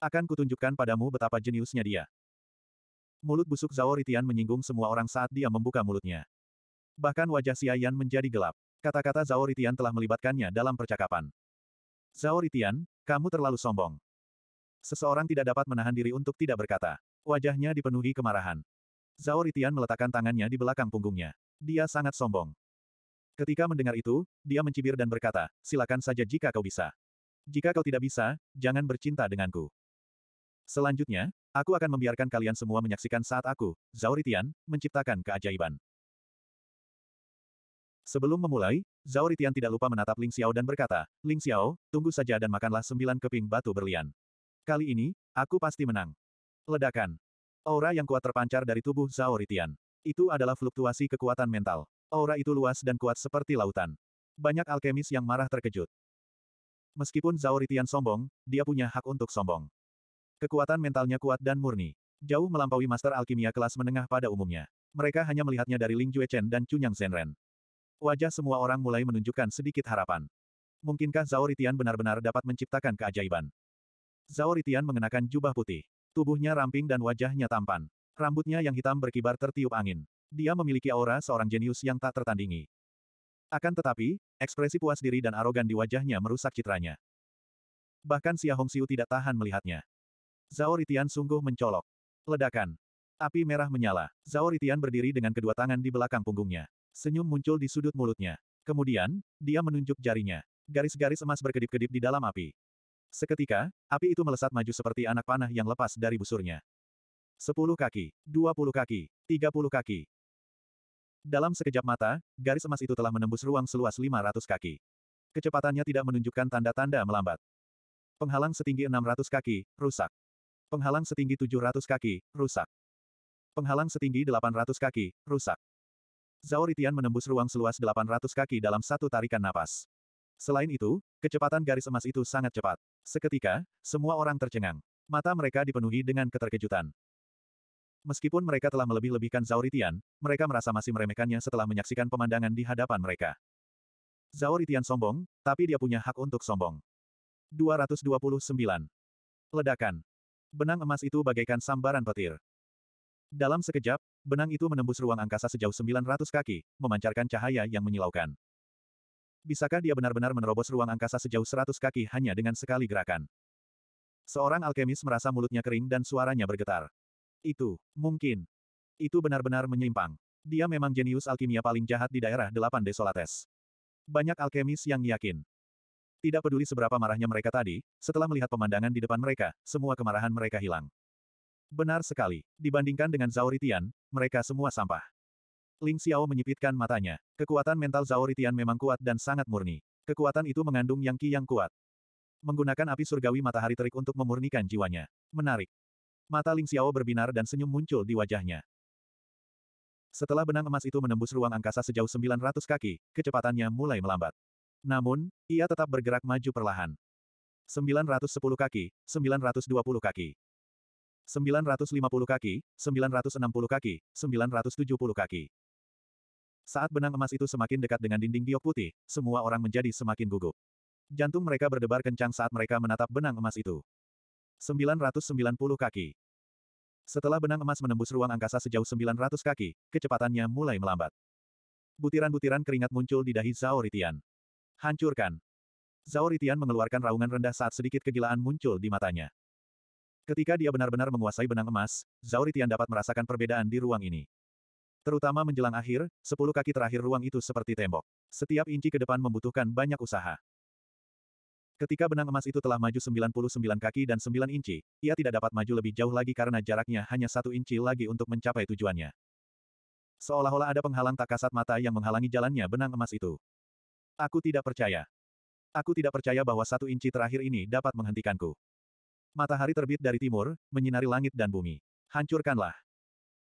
[SPEAKER 1] Akan kutunjukkan padamu betapa jeniusnya dia. Mulut busuk Zhao Ritian menyinggung semua orang saat dia membuka mulutnya. Bahkan wajah Xiaoyan menjadi gelap. Kata-kata Zhao Ritian telah melibatkannya dalam percakapan. Zhao Ritian, kamu terlalu sombong. Seseorang tidak dapat menahan diri untuk tidak berkata. Wajahnya dipenuhi kemarahan. Zhao Ritian meletakkan tangannya di belakang punggungnya. Dia sangat sombong. Ketika mendengar itu, dia mencibir dan berkata, silakan saja jika kau bisa. Jika kau tidak bisa, jangan bercinta denganku. Selanjutnya, aku akan membiarkan kalian semua menyaksikan saat aku, Zauritian, menciptakan keajaiban. Sebelum memulai, Zauritian tidak lupa menatap Ling Xiao dan berkata, Ling Xiao, tunggu saja dan makanlah sembilan keping batu berlian. Kali ini, aku pasti menang. Ledakan. Aura yang kuat terpancar dari tubuh Zauritian. Itu adalah fluktuasi kekuatan mental. Aura itu luas dan kuat seperti lautan. Banyak alkemis yang marah terkejut. Meskipun Zauritian sombong, dia punya hak untuk sombong. Kekuatan mentalnya kuat dan murni. Jauh melampaui master alkimia kelas menengah pada umumnya. Mereka hanya melihatnya dari Ling Juechen dan Chunyang Zenren. Wajah semua orang mulai menunjukkan sedikit harapan. Mungkinkah Zauritian benar-benar dapat menciptakan keajaiban? Zauritian mengenakan jubah putih. Tubuhnya ramping dan wajahnya tampan. Rambutnya yang hitam berkibar tertiup angin. Dia memiliki aura seorang jenius yang tak tertandingi. Akan tetapi, ekspresi puas diri dan arogan di wajahnya merusak citranya. Bahkan Xia Hongxiu tidak tahan melihatnya. Zhao Ritian sungguh mencolok. Ledakan. Api merah menyala. Zhao Ritian berdiri dengan kedua tangan di belakang punggungnya. Senyum muncul di sudut mulutnya. Kemudian, dia menunjuk jarinya. Garis-garis emas berkedip-kedip di dalam api. Seketika, api itu melesat maju seperti anak panah yang lepas dari busurnya. Sepuluh kaki, dua puluh kaki, tiga puluh kaki. Dalam sekejap mata, garis emas itu telah menembus ruang seluas 500 kaki. Kecepatannya tidak menunjukkan tanda-tanda melambat. Penghalang setinggi 600 kaki, rusak. Penghalang setinggi 700 kaki, rusak. Penghalang setinggi 800 kaki, rusak. Zauritian menembus ruang seluas 800 kaki dalam satu tarikan napas. Selain itu, kecepatan garis emas itu sangat cepat. Seketika, semua orang tercengang. Mata mereka dipenuhi dengan keterkejutan. Meskipun mereka telah melebih-lebihkan Zhao Ritian, mereka merasa masih meremehkannya setelah menyaksikan pemandangan di hadapan mereka. Zhao Ritian sombong, tapi dia punya hak untuk sombong. 229. Ledakan. Benang emas itu bagaikan sambaran petir. Dalam sekejap, benang itu menembus ruang angkasa sejauh 900 kaki, memancarkan cahaya yang menyilaukan. Bisakah dia benar-benar menerobos ruang angkasa sejauh 100 kaki hanya dengan sekali gerakan? Seorang alkemis merasa mulutnya kering dan suaranya bergetar. Itu, mungkin. Itu benar-benar menyimpang. Dia memang jenius alkimia paling jahat di daerah delapan desolates. Banyak alkemis yang yakin. Tidak peduli seberapa marahnya mereka tadi, setelah melihat pemandangan di depan mereka, semua kemarahan mereka hilang. Benar sekali. Dibandingkan dengan Zauritian, mereka semua sampah. Ling Xiao menyipitkan matanya. Kekuatan mental Zauritian memang kuat dan sangat murni. Kekuatan itu mengandung yang ki yang kuat. Menggunakan api surgawi matahari terik untuk memurnikan jiwanya. Menarik. Mata Ling Xiao berbinar dan senyum muncul di wajahnya. Setelah benang emas itu menembus ruang angkasa sejauh 900 kaki, kecepatannya mulai melambat. Namun, ia tetap bergerak maju perlahan. 910 kaki, 920 kaki. 950 kaki, 960 kaki, 970 kaki. Saat benang emas itu semakin dekat dengan dinding biok putih, semua orang menjadi semakin gugup. Jantung mereka berdebar kencang saat mereka menatap benang emas itu. 990 kaki. Setelah benang emas menembus ruang angkasa sejauh 900 kaki, kecepatannya mulai melambat. Butiran-butiran keringat muncul di dahi Zhao Ritian. Hancurkan. Zhao Ritian mengeluarkan raungan rendah saat sedikit kegilaan muncul di matanya. Ketika dia benar-benar menguasai benang emas, Zhao Ritian dapat merasakan perbedaan di ruang ini. Terutama menjelang akhir, 10 kaki terakhir ruang itu seperti tembok. Setiap inci ke depan membutuhkan banyak usaha. Ketika benang emas itu telah maju 99 kaki dan 9 inci, ia tidak dapat maju lebih jauh lagi karena jaraknya hanya satu inci lagi untuk mencapai tujuannya. Seolah-olah ada penghalang tak kasat mata yang menghalangi jalannya benang emas itu. Aku tidak percaya. Aku tidak percaya bahwa satu inci terakhir ini dapat menghentikanku. Matahari terbit dari timur, menyinari langit dan bumi. Hancurkanlah.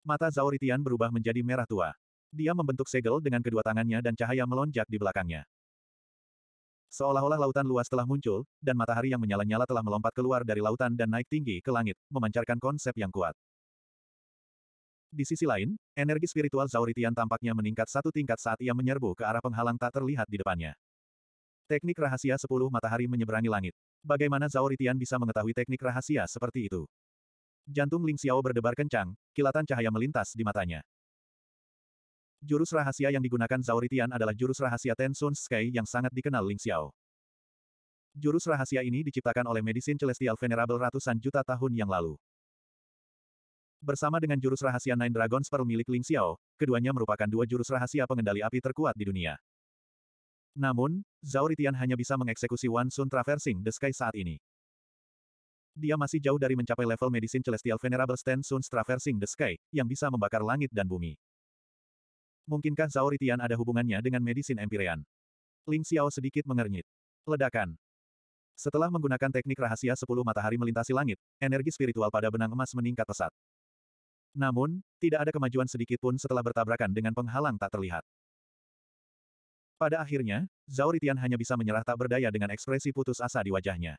[SPEAKER 1] Mata Zauritian berubah menjadi merah tua. Dia membentuk segel dengan kedua tangannya dan cahaya melonjak di belakangnya. Seolah-olah lautan luas telah muncul, dan matahari yang menyala-nyala telah melompat keluar dari lautan dan naik tinggi ke langit, memancarkan konsep yang kuat. Di sisi lain, energi spiritual Zauritian tampaknya meningkat satu tingkat saat ia menyerbu ke arah penghalang tak terlihat di depannya. Teknik rahasia sepuluh matahari menyeberangi langit. Bagaimana Zauritian bisa mengetahui teknik rahasia seperti itu? Jantung Ling Xiao berdebar kencang, kilatan cahaya melintas di matanya. Jurus rahasia yang digunakan Zauritian adalah jurus rahasia Ten Sun Sky yang sangat dikenal Ling Xiao. Jurus rahasia ini diciptakan oleh Medicine Celestial Venerable ratusan juta tahun yang lalu. Bersama dengan jurus rahasia Nine Dragons Pearl milik Ling Xiao, keduanya merupakan dua jurus rahasia pengendali api terkuat di dunia. Namun, Zauritian hanya bisa mengeksekusi One Sun Traversing the Sky saat ini. Dia masih jauh dari mencapai level Medicine Celestial Venerable Ten Sun Traversing the Sky, yang bisa membakar langit dan bumi. Mungkinkah Zauritian ada hubungannya dengan medisin empirean? Ling Xiao sedikit mengernyit. Ledakan. Setelah menggunakan teknik rahasia sepuluh matahari melintasi langit, energi spiritual pada benang emas meningkat pesat. Namun, tidak ada kemajuan sedikit pun setelah bertabrakan dengan penghalang tak terlihat. Pada akhirnya, Zhao Ritian hanya bisa menyerah tak berdaya dengan ekspresi putus asa di wajahnya.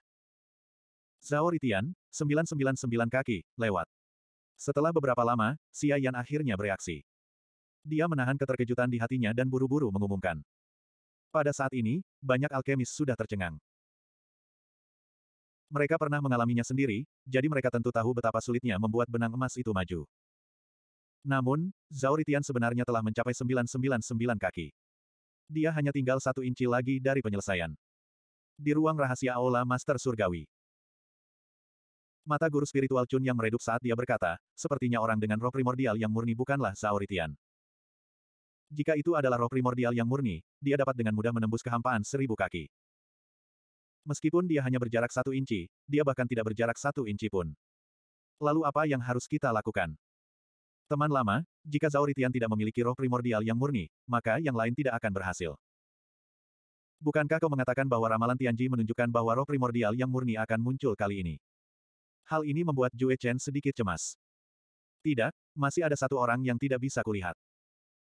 [SPEAKER 1] Zhao Ritian, 999 kaki, lewat. Setelah beberapa lama, Xia Yan akhirnya bereaksi. Dia menahan keterkejutan di hatinya dan buru-buru mengumumkan. Pada saat ini, banyak alkemis sudah tercengang. Mereka pernah mengalaminya sendiri, jadi mereka tentu tahu betapa sulitnya membuat benang emas itu maju. Namun, Zauritian sebenarnya telah mencapai 999 kaki. Dia hanya tinggal satu inci lagi dari penyelesaian. Di ruang rahasia Aula Master Surgawi. Mata guru spiritual Chun yang meredup saat dia berkata, sepertinya orang dengan roh primordial yang murni bukanlah Zauritian. Jika itu adalah roh primordial yang murni, dia dapat dengan mudah menembus kehampaan seribu kaki. Meskipun dia hanya berjarak satu inci, dia bahkan tidak berjarak satu inci pun. Lalu apa yang harus kita lakukan? Teman lama, jika Zauritian tidak memiliki roh primordial yang murni, maka yang lain tidak akan berhasil. Bukankah kau mengatakan bahwa ramalan Tianji menunjukkan bahwa roh primordial yang murni akan muncul kali ini? Hal ini membuat Jue Chen sedikit cemas. Tidak, masih ada satu orang yang tidak bisa kulihat.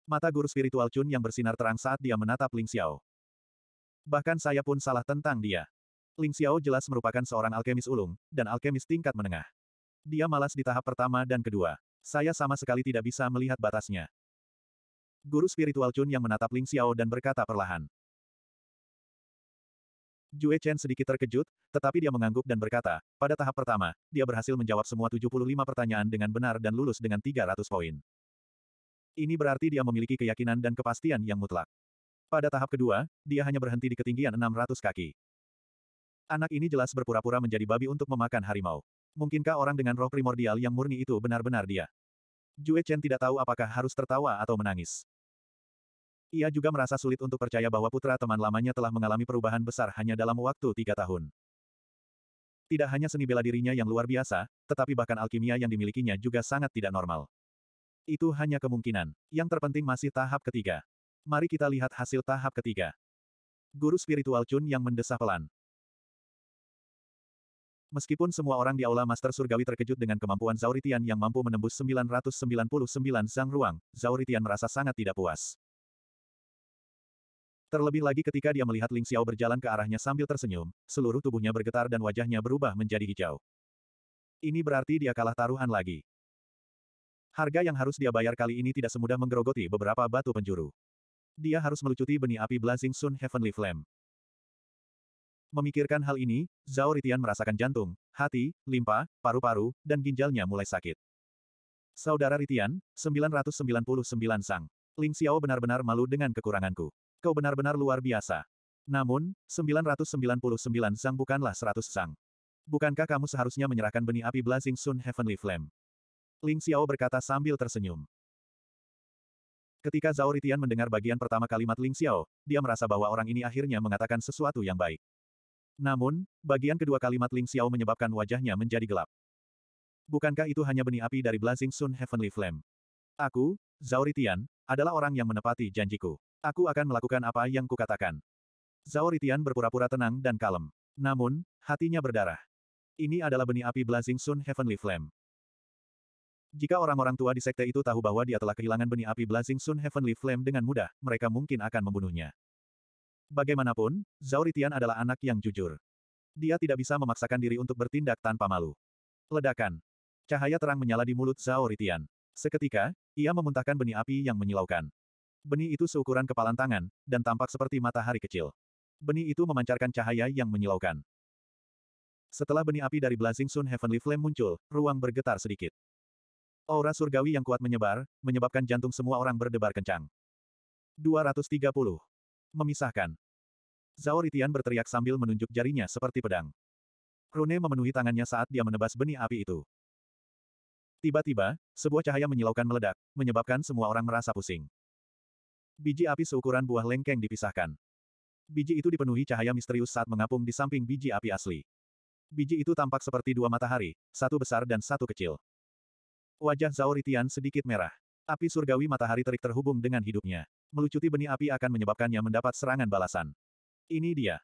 [SPEAKER 1] Mata guru spiritual Chun yang bersinar terang saat dia menatap Ling Xiao. Bahkan saya pun salah tentang dia. Ling Xiao jelas merupakan seorang alkemis ulung, dan alkemis tingkat menengah. Dia malas di tahap pertama dan kedua. Saya sama sekali tidak bisa melihat batasnya. Guru spiritual Chun yang menatap Ling Xiao dan berkata perlahan. Jue Chen sedikit terkejut, tetapi dia mengangguk dan berkata, pada tahap pertama, dia berhasil menjawab semua 75 pertanyaan dengan benar dan lulus dengan 300 poin. Ini berarti dia memiliki keyakinan dan kepastian yang mutlak. Pada tahap kedua, dia hanya berhenti di ketinggian 600 kaki. Anak ini jelas berpura-pura menjadi babi untuk memakan harimau. Mungkinkah orang dengan roh primordial yang murni itu benar-benar dia? Jue Chen tidak tahu apakah harus tertawa atau menangis. Ia juga merasa sulit untuk percaya bahwa putra teman lamanya telah mengalami perubahan besar hanya dalam waktu tiga tahun. Tidak hanya seni bela dirinya yang luar biasa, tetapi bahkan alkimia yang dimilikinya juga sangat tidak normal. Itu hanya kemungkinan. Yang terpenting masih tahap ketiga. Mari kita lihat hasil tahap ketiga. Guru spiritual Chun yang mendesah pelan. Meskipun semua orang di Aula Master Surgawi terkejut dengan kemampuan Zauritian yang mampu menembus 999 sang ruang, Zauritian merasa sangat tidak puas. Terlebih lagi ketika dia melihat Ling Xiao berjalan ke arahnya sambil tersenyum, seluruh tubuhnya bergetar dan wajahnya berubah menjadi hijau. Ini berarti dia kalah taruhan lagi. Harga yang harus dia bayar kali ini tidak semudah menggerogoti beberapa batu penjuru. Dia harus melucuti benih api Blazing Sun Heavenly Flame. Memikirkan hal ini, Zhao Ritian merasakan jantung, hati, limpa, paru-paru, dan ginjalnya mulai sakit. Saudara Ritian, 999 sang. Ling Xiao benar-benar malu dengan kekuranganku. Kau benar-benar luar biasa. Namun, 999 sang bukanlah 100 sang. Bukankah kamu seharusnya menyerahkan benih api Blazing Sun Heavenly Flame? Ling Xiao berkata sambil tersenyum. Ketika Zhao Ritian mendengar bagian pertama kalimat Ling Xiao, dia merasa bahwa orang ini akhirnya mengatakan sesuatu yang baik. Namun, bagian kedua kalimat Ling Xiao menyebabkan wajahnya menjadi gelap. Bukankah itu hanya benih api dari Blazing Sun Heavenly Flame? Aku, Zhao Ritian, adalah orang yang menepati janjiku. Aku akan melakukan apa yang kukatakan. Zhao Ritian berpura-pura tenang dan kalem. Namun, hatinya berdarah. Ini adalah benih api Blazing Sun Heavenly Flame. Jika orang-orang tua di sekte itu tahu bahwa dia telah kehilangan benih api Blazing Sun Heavenly Flame dengan mudah, mereka mungkin akan membunuhnya. Bagaimanapun, Zhao Ritian adalah anak yang jujur. Dia tidak bisa memaksakan diri untuk bertindak tanpa malu. Ledakan. Cahaya terang menyala di mulut Zhao Ritian. Seketika, ia memuntahkan benih api yang menyilaukan. Benih itu seukuran kepalan tangan, dan tampak seperti matahari kecil. Benih itu memancarkan cahaya yang menyilaukan. Setelah benih api dari Blazing Sun Heavenly Flame muncul, ruang bergetar sedikit. Aura surgawi yang kuat menyebar, menyebabkan jantung semua orang berdebar kencang. 230. Memisahkan. Zhao Ritian berteriak sambil menunjuk jarinya seperti pedang. Rune memenuhi tangannya saat dia menebas benih api itu. Tiba-tiba, sebuah cahaya menyilaukan meledak, menyebabkan semua orang merasa pusing. Biji api seukuran buah lengkeng dipisahkan. Biji itu dipenuhi cahaya misterius saat mengapung di samping biji api asli. Biji itu tampak seperti dua matahari, satu besar dan satu kecil. Wajah Zhao Ritian sedikit merah. Api surgawi matahari terik terhubung dengan hidupnya. Melucuti benih api akan menyebabkannya mendapat serangan balasan. Ini dia.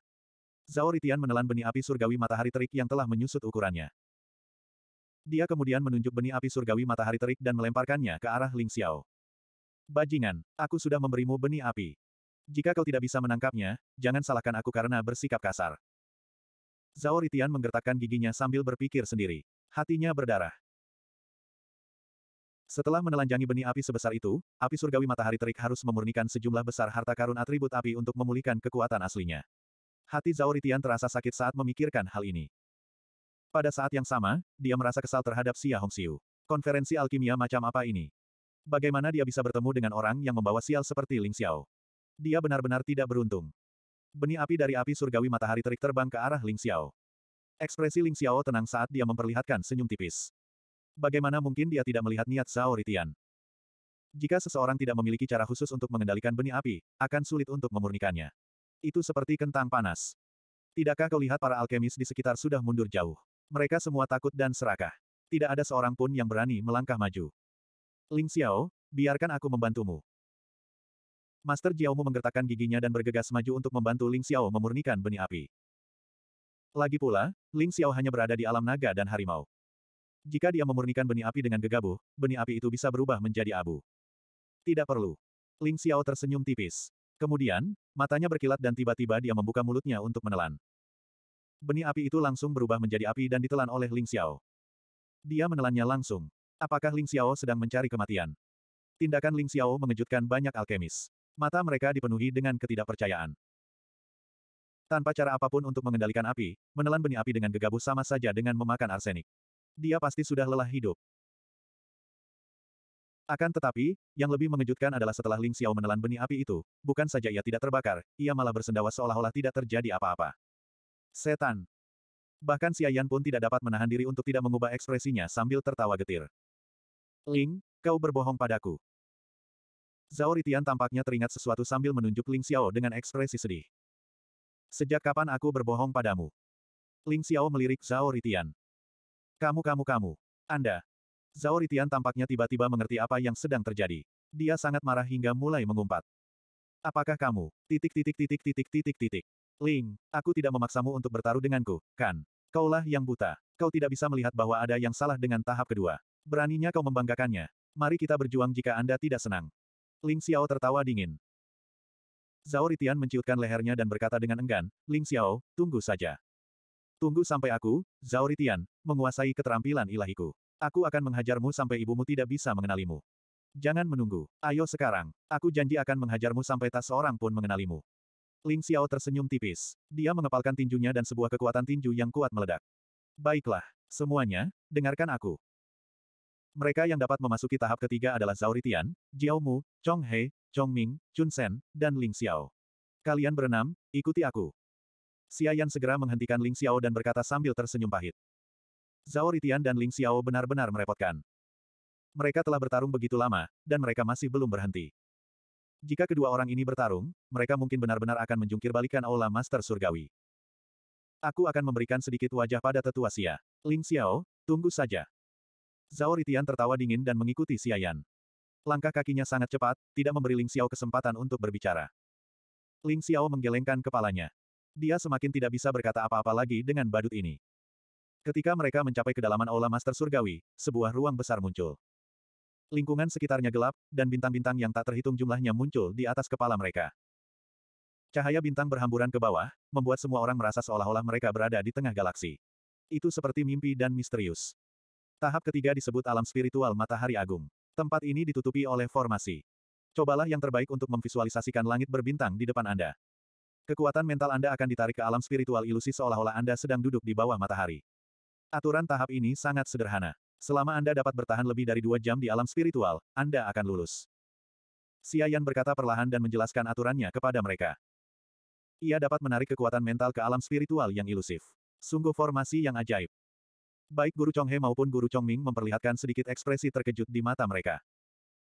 [SPEAKER 1] Zhao Ritian menelan benih api surgawi matahari terik yang telah menyusut ukurannya. Dia kemudian menunjuk benih api surgawi matahari terik dan melemparkannya ke arah Ling Xiao. Bajingan, aku sudah memberimu benih api. Jika kau tidak bisa menangkapnya, jangan salahkan aku karena bersikap kasar. Zhao Ritian menggertakkan giginya sambil berpikir sendiri. Hatinya berdarah. Setelah menelanjangi benih api sebesar itu, api surgawi matahari terik harus memurnikan sejumlah besar harta karun atribut api untuk memulihkan kekuatan aslinya. Hati Zauritian terasa sakit saat memikirkan hal ini. Pada saat yang sama, dia merasa kesal terhadap Xia Hongxiu. Konferensi alkimia macam apa ini? Bagaimana dia bisa bertemu dengan orang yang membawa sial seperti Ling Xiao? Dia benar-benar tidak beruntung. Benih api dari api surgawi matahari terik terbang ke arah Ling Xiao. Ekspresi Ling Xiao tenang saat dia memperlihatkan senyum tipis. Bagaimana mungkin dia tidak melihat niat Zhao Ritian? Jika seseorang tidak memiliki cara khusus untuk mengendalikan benih api, akan sulit untuk memurnikannya. Itu seperti kentang panas. Tidakkah kau lihat para alkemis di sekitar sudah mundur jauh? Mereka semua takut dan serakah. Tidak ada seorang pun yang berani melangkah maju. Ling Xiao, biarkan aku membantumu. Master Jiaomu menggertakkan giginya dan bergegas maju untuk membantu Ling Xiao memurnikan benih api. Lagi pula, Ling Xiao hanya berada di alam naga dan harimau. Jika dia memurnikan benih api dengan gegabah, benih api itu bisa berubah menjadi abu. Tidak perlu. Ling Xiao tersenyum tipis. Kemudian, matanya berkilat dan tiba-tiba dia membuka mulutnya untuk menelan. Benih api itu langsung berubah menjadi api dan ditelan oleh Ling Xiao. Dia menelannya langsung. Apakah Ling Xiao sedang mencari kematian? Tindakan Ling Xiao mengejutkan banyak alkemis. Mata mereka dipenuhi dengan ketidakpercayaan. Tanpa cara apapun untuk mengendalikan api, menelan benih api dengan gegabah sama saja dengan memakan arsenik. Dia pasti sudah lelah hidup. Akan tetapi, yang lebih mengejutkan adalah setelah Ling Xiao menelan benih api itu, bukan saja ia tidak terbakar, ia malah bersendawa seolah-olah tidak terjadi apa-apa. Setan. Bahkan si Ayan pun tidak dapat menahan diri untuk tidak mengubah ekspresinya sambil tertawa getir. Ling, kau berbohong padaku. Zhao Ritian tampaknya teringat sesuatu sambil menunjuk Ling Xiao dengan ekspresi sedih. Sejak kapan aku berbohong padamu? Ling Xiao melirik Zhao Ritian. Kamu kamu kamu. Anda. Zhao Ritian tampaknya tiba-tiba mengerti apa yang sedang terjadi. Dia sangat marah hingga mulai mengumpat. Apakah kamu? Titik titik titik titik titik titik. Ling, aku tidak memaksamu untuk bertaruh denganku, kan? Kaulah yang buta. Kau tidak bisa melihat bahwa ada yang salah dengan tahap kedua. Beraninya kau membanggakannya. Mari kita berjuang jika Anda tidak senang. Ling Xiao tertawa dingin. Zhao Ritian menciutkan lehernya dan berkata dengan enggan, Ling Xiao, tunggu saja. Tunggu sampai aku, Zauritian, menguasai keterampilan ilahiku. Aku akan menghajarmu sampai ibumu tidak bisa mengenalimu. Jangan menunggu. Ayo sekarang. Aku janji akan menghajarmu sampai tak seorang pun mengenalimu. Ling Xiao tersenyum tipis. Dia mengepalkan tinjunya dan sebuah kekuatan tinju yang kuat meledak. Baiklah, semuanya, dengarkan aku. Mereka yang dapat memasuki tahap ketiga adalah Zauritian, Jiao Mu, Chong He, Chong Ming, Chun Sen, dan Ling Xiao. Kalian berenam, ikuti aku. Xia Yan segera menghentikan Ling Xiao dan berkata sambil tersenyum pahit. Zhao Ritian dan Ling Xiao benar-benar merepotkan. Mereka telah bertarung begitu lama, dan mereka masih belum berhenti. Jika kedua orang ini bertarung, mereka mungkin benar-benar akan menjungkir balikan Aula Master Surgawi. Aku akan memberikan sedikit wajah pada tetua Xia. Ling Xiao, tunggu saja. Zhao Ritian tertawa dingin dan mengikuti Xia Yan. Langkah kakinya sangat cepat, tidak memberi Ling Xiao kesempatan untuk berbicara. Ling Xiao menggelengkan kepalanya. Dia semakin tidak bisa berkata apa-apa lagi dengan badut ini. Ketika mereka mencapai kedalaman aula Master Surgawi, sebuah ruang besar muncul. Lingkungan sekitarnya gelap, dan bintang-bintang yang tak terhitung jumlahnya muncul di atas kepala mereka. Cahaya bintang berhamburan ke bawah, membuat semua orang merasa seolah-olah mereka berada di tengah galaksi. Itu seperti mimpi dan misterius. Tahap ketiga disebut alam spiritual matahari agung. Tempat ini ditutupi oleh formasi. Cobalah yang terbaik untuk memvisualisasikan langit berbintang di depan Anda. Kekuatan mental Anda akan ditarik ke alam spiritual ilusi seolah-olah Anda sedang duduk di bawah matahari. Aturan tahap ini sangat sederhana. Selama Anda dapat bertahan lebih dari dua jam di alam spiritual, Anda akan lulus. Yan berkata perlahan dan menjelaskan aturannya kepada mereka. Ia dapat menarik kekuatan mental ke alam spiritual yang ilusif. Sungguh formasi yang ajaib. Baik Guru Chong He maupun Guru Chong Ming memperlihatkan sedikit ekspresi terkejut di mata mereka.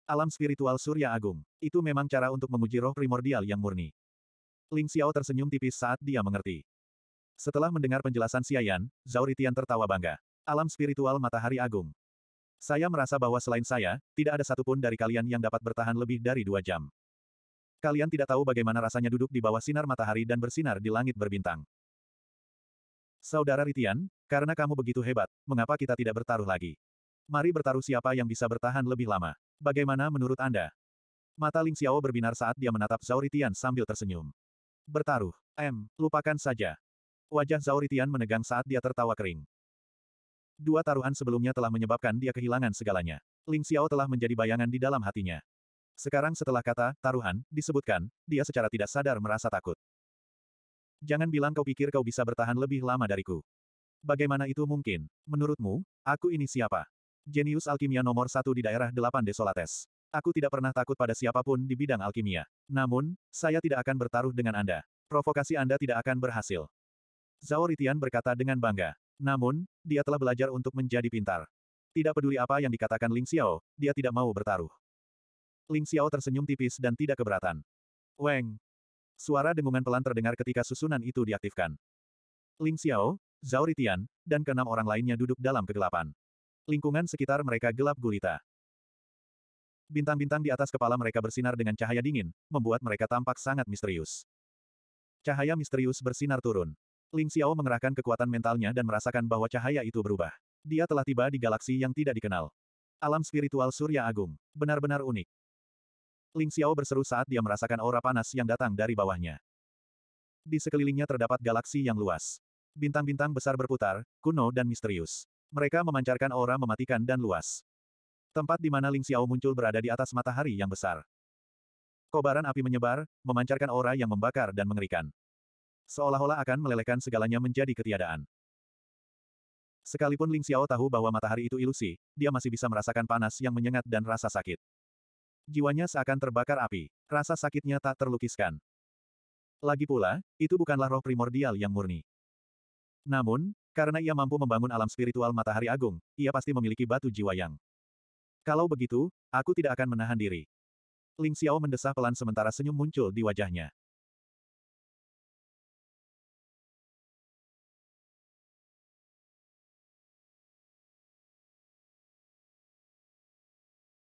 [SPEAKER 1] Alam spiritual Surya Agung. Itu memang cara untuk menguji roh primordial yang murni. Ling Xiao tersenyum tipis saat dia mengerti. Setelah mendengar penjelasan Xiayan, Zauritian tertawa bangga. Alam spiritual matahari agung. Saya merasa bahwa selain saya, tidak ada satupun dari kalian yang dapat bertahan lebih dari dua jam. Kalian tidak tahu bagaimana rasanya duduk di bawah sinar matahari dan bersinar di langit berbintang. Saudara Ritian, karena kamu begitu hebat, mengapa kita tidak bertaruh lagi? Mari bertaruh siapa yang bisa bertahan lebih lama. Bagaimana menurut Anda? Mata Ling Xiao berbinar saat dia menatap Zauritian sambil tersenyum. Bertaruh. M, lupakan saja. Wajah Zauritian menegang saat dia tertawa kering. Dua taruhan sebelumnya telah menyebabkan dia kehilangan segalanya. Ling Xiao telah menjadi bayangan di dalam hatinya. Sekarang setelah kata, taruhan, disebutkan, dia secara tidak sadar merasa takut. Jangan bilang kau pikir kau bisa bertahan lebih lama dariku. Bagaimana itu mungkin? Menurutmu, aku ini siapa? Jenius Alkimia nomor satu di daerah delapan Desolates. Aku tidak pernah takut pada siapapun di bidang alkimia. Namun, saya tidak akan bertaruh dengan Anda. Provokasi Anda tidak akan berhasil. Zhao Ritian berkata dengan bangga. Namun, dia telah belajar untuk menjadi pintar. Tidak peduli apa yang dikatakan Ling Xiao, dia tidak mau bertaruh. Ling Xiao tersenyum tipis dan tidak keberatan. Weng! Suara dengungan pelan terdengar ketika susunan itu diaktifkan. Ling Xiao, Zhao Ritian, dan keenam orang lainnya duduk dalam kegelapan. Lingkungan sekitar mereka gelap gulita. Bintang-bintang di atas kepala mereka bersinar dengan cahaya dingin, membuat mereka tampak sangat misterius. Cahaya misterius bersinar turun. Ling Xiao mengerahkan kekuatan mentalnya dan merasakan bahwa cahaya itu berubah. Dia telah tiba di galaksi yang tidak dikenal. Alam spiritual Surya Agung. Benar-benar unik. Ling Xiao berseru saat dia merasakan aura panas yang datang dari bawahnya. Di sekelilingnya terdapat galaksi yang luas. Bintang-bintang besar berputar, kuno dan misterius. Mereka memancarkan aura mematikan dan luas. Tempat di mana Ling Xiao muncul berada di atas matahari yang besar. Kobaran api menyebar, memancarkan aura yang membakar dan mengerikan. Seolah-olah akan melelehkan segalanya menjadi ketiadaan. Sekalipun Ling Xiao tahu bahwa matahari itu ilusi, dia masih bisa merasakan panas yang menyengat dan rasa sakit. Jiwanya seakan terbakar api, rasa sakitnya tak terlukiskan. Lagi pula, itu bukanlah roh primordial yang murni. Namun, karena ia mampu membangun alam spiritual matahari agung, ia pasti memiliki batu jiwa yang kalau begitu, aku tidak akan menahan diri. Ling Xiao mendesah pelan sementara senyum muncul di wajahnya.